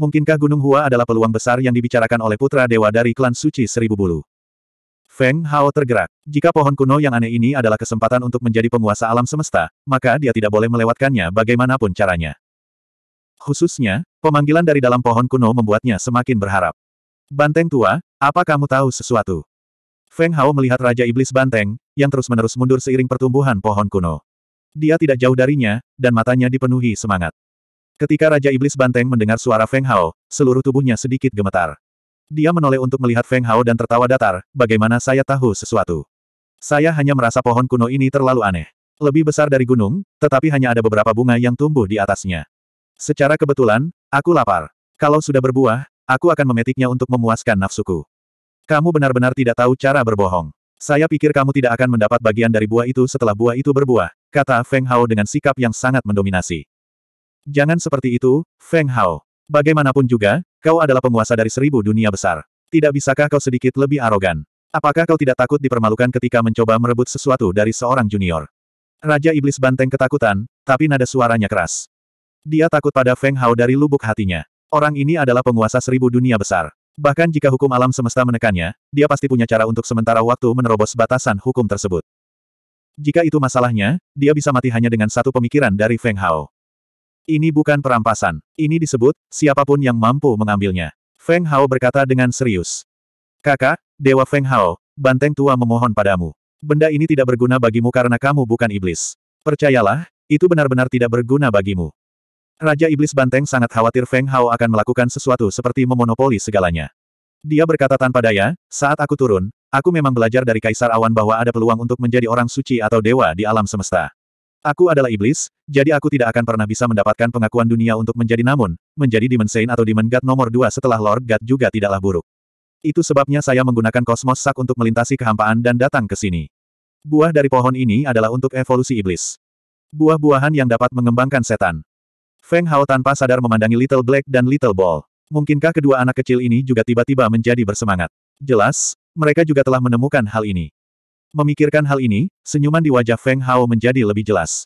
Mungkinkah Gunung Hua adalah peluang besar yang dibicarakan oleh putra dewa dari klan suci Seribu Bulu? Feng Hao tergerak. Jika pohon kuno yang aneh ini adalah kesempatan untuk menjadi penguasa alam semesta, maka dia tidak boleh melewatkannya bagaimanapun caranya. Khususnya, pemanggilan dari dalam pohon kuno membuatnya semakin berharap. Banteng tua, apa kamu tahu sesuatu? Feng Hao melihat Raja Iblis Banteng, yang terus-menerus mundur seiring pertumbuhan pohon kuno. Dia tidak jauh darinya, dan matanya dipenuhi semangat. Ketika Raja Iblis Banteng mendengar suara Feng Hao, seluruh tubuhnya sedikit gemetar. Dia menoleh untuk melihat Feng Hao dan tertawa datar, bagaimana saya tahu sesuatu. Saya hanya merasa pohon kuno ini terlalu aneh. Lebih besar dari gunung, tetapi hanya ada beberapa bunga yang tumbuh di atasnya. Secara kebetulan, aku lapar. Kalau sudah berbuah, aku akan memetiknya untuk memuaskan nafsuku. Kamu benar-benar tidak tahu cara berbohong. Saya pikir kamu tidak akan mendapat bagian dari buah itu setelah buah itu berbuah, kata Feng Hao dengan sikap yang sangat mendominasi. Jangan seperti itu, Feng Hao. Bagaimanapun juga, kau adalah penguasa dari seribu dunia besar. Tidak bisakah kau sedikit lebih arogan? Apakah kau tidak takut dipermalukan ketika mencoba merebut sesuatu dari seorang junior? Raja Iblis Banteng ketakutan, tapi nada suaranya keras. Dia takut pada Feng Hao dari lubuk hatinya. Orang ini adalah penguasa seribu dunia besar. Bahkan jika hukum alam semesta menekannya, dia pasti punya cara untuk sementara waktu menerobos batasan hukum tersebut. Jika itu masalahnya, dia bisa mati hanya dengan satu pemikiran dari Feng Hao. Ini bukan perampasan. Ini disebut, siapapun yang mampu mengambilnya. Feng Hao berkata dengan serius. Kakak, Dewa Feng Hao, banteng tua memohon padamu. Benda ini tidak berguna bagimu karena kamu bukan iblis. Percayalah, itu benar-benar tidak berguna bagimu. Raja Iblis Banteng sangat khawatir Feng Hao akan melakukan sesuatu seperti memonopoli segalanya. Dia berkata tanpa daya, saat aku turun, aku memang belajar dari Kaisar Awan bahwa ada peluang untuk menjadi orang suci atau dewa di alam semesta. Aku adalah iblis, jadi aku tidak akan pernah bisa mendapatkan pengakuan dunia untuk menjadi namun, menjadi Demon Saint atau Demon God nomor dua setelah Lord God juga tidaklah buruk. Itu sebabnya saya menggunakan kosmos sak untuk melintasi kehampaan dan datang ke sini. Buah dari pohon ini adalah untuk evolusi iblis. Buah-buahan yang dapat mengembangkan setan. Feng Hao tanpa sadar memandangi Little Black dan Little Ball. Mungkinkah kedua anak kecil ini juga tiba-tiba menjadi bersemangat? Jelas, mereka juga telah menemukan hal ini. Memikirkan hal ini, senyuman di wajah Feng Hao menjadi lebih jelas.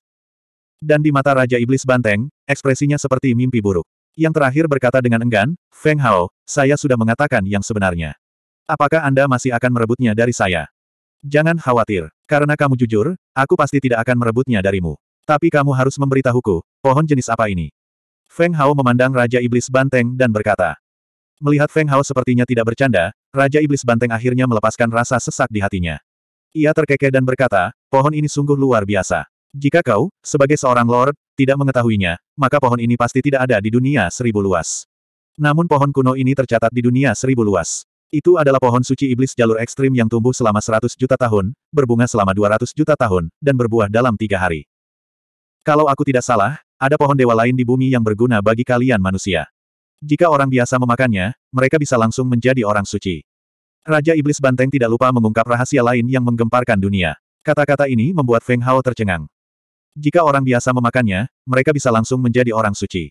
Dan di mata Raja Iblis Banteng, ekspresinya seperti mimpi buruk. Yang terakhir berkata dengan enggan, Feng Hao, saya sudah mengatakan yang sebenarnya. Apakah Anda masih akan merebutnya dari saya? Jangan khawatir, karena kamu jujur, aku pasti tidak akan merebutnya darimu. Tapi kamu harus memberitahuku, pohon jenis apa ini? Feng Hao memandang Raja Iblis Banteng dan berkata. Melihat Feng Hao sepertinya tidak bercanda, Raja Iblis Banteng akhirnya melepaskan rasa sesak di hatinya. Ia terkekeh dan berkata, pohon ini sungguh luar biasa. Jika kau, sebagai seorang lord, tidak mengetahuinya, maka pohon ini pasti tidak ada di dunia seribu luas. Namun pohon kuno ini tercatat di dunia seribu luas. Itu adalah pohon suci iblis jalur ekstrim yang tumbuh selama seratus juta tahun, berbunga selama dua ratus juta tahun, dan berbuah dalam tiga hari. Kalau aku tidak salah, ada pohon dewa lain di bumi yang berguna bagi kalian manusia. Jika orang biasa memakannya, mereka bisa langsung menjadi orang suci. Raja Iblis Banteng tidak lupa mengungkap rahasia lain yang menggemparkan dunia. Kata-kata ini membuat Feng Hao tercengang. Jika orang biasa memakannya, mereka bisa langsung menjadi orang suci.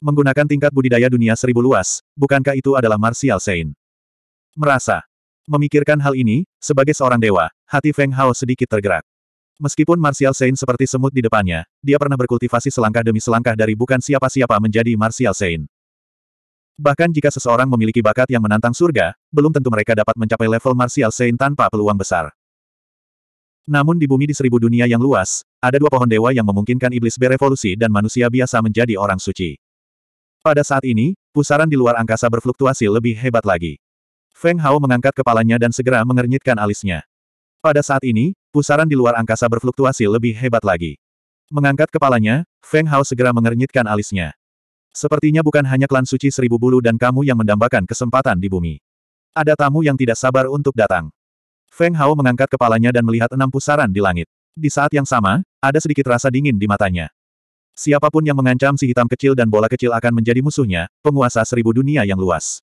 Menggunakan tingkat budidaya dunia seribu luas, bukankah itu adalah Martial Sein? Merasa. Memikirkan hal ini, sebagai seorang dewa, hati Feng Hao sedikit tergerak. Meskipun Martial Sein seperti semut di depannya, dia pernah berkultivasi selangkah demi selangkah dari bukan siapa-siapa menjadi Martial Sein. Bahkan jika seseorang memiliki bakat yang menantang surga, belum tentu mereka dapat mencapai level martial saint tanpa peluang besar. Namun di bumi di seribu dunia yang luas, ada dua pohon dewa yang memungkinkan iblis berevolusi dan manusia biasa menjadi orang suci. Pada saat ini, pusaran di luar angkasa berfluktuasi lebih hebat lagi. Feng Hao mengangkat kepalanya dan segera mengernyitkan alisnya. Pada saat ini, pusaran di luar angkasa berfluktuasi lebih hebat lagi. Mengangkat kepalanya, Feng Hao segera mengernyitkan alisnya. Sepertinya bukan hanya klan suci seribu bulu dan kamu yang mendambakan kesempatan di bumi. Ada tamu yang tidak sabar untuk datang. Feng Hao mengangkat kepalanya dan melihat enam pusaran di langit. Di saat yang sama, ada sedikit rasa dingin di matanya. Siapapun yang mengancam si hitam kecil dan bola kecil akan menjadi musuhnya, penguasa seribu dunia yang luas.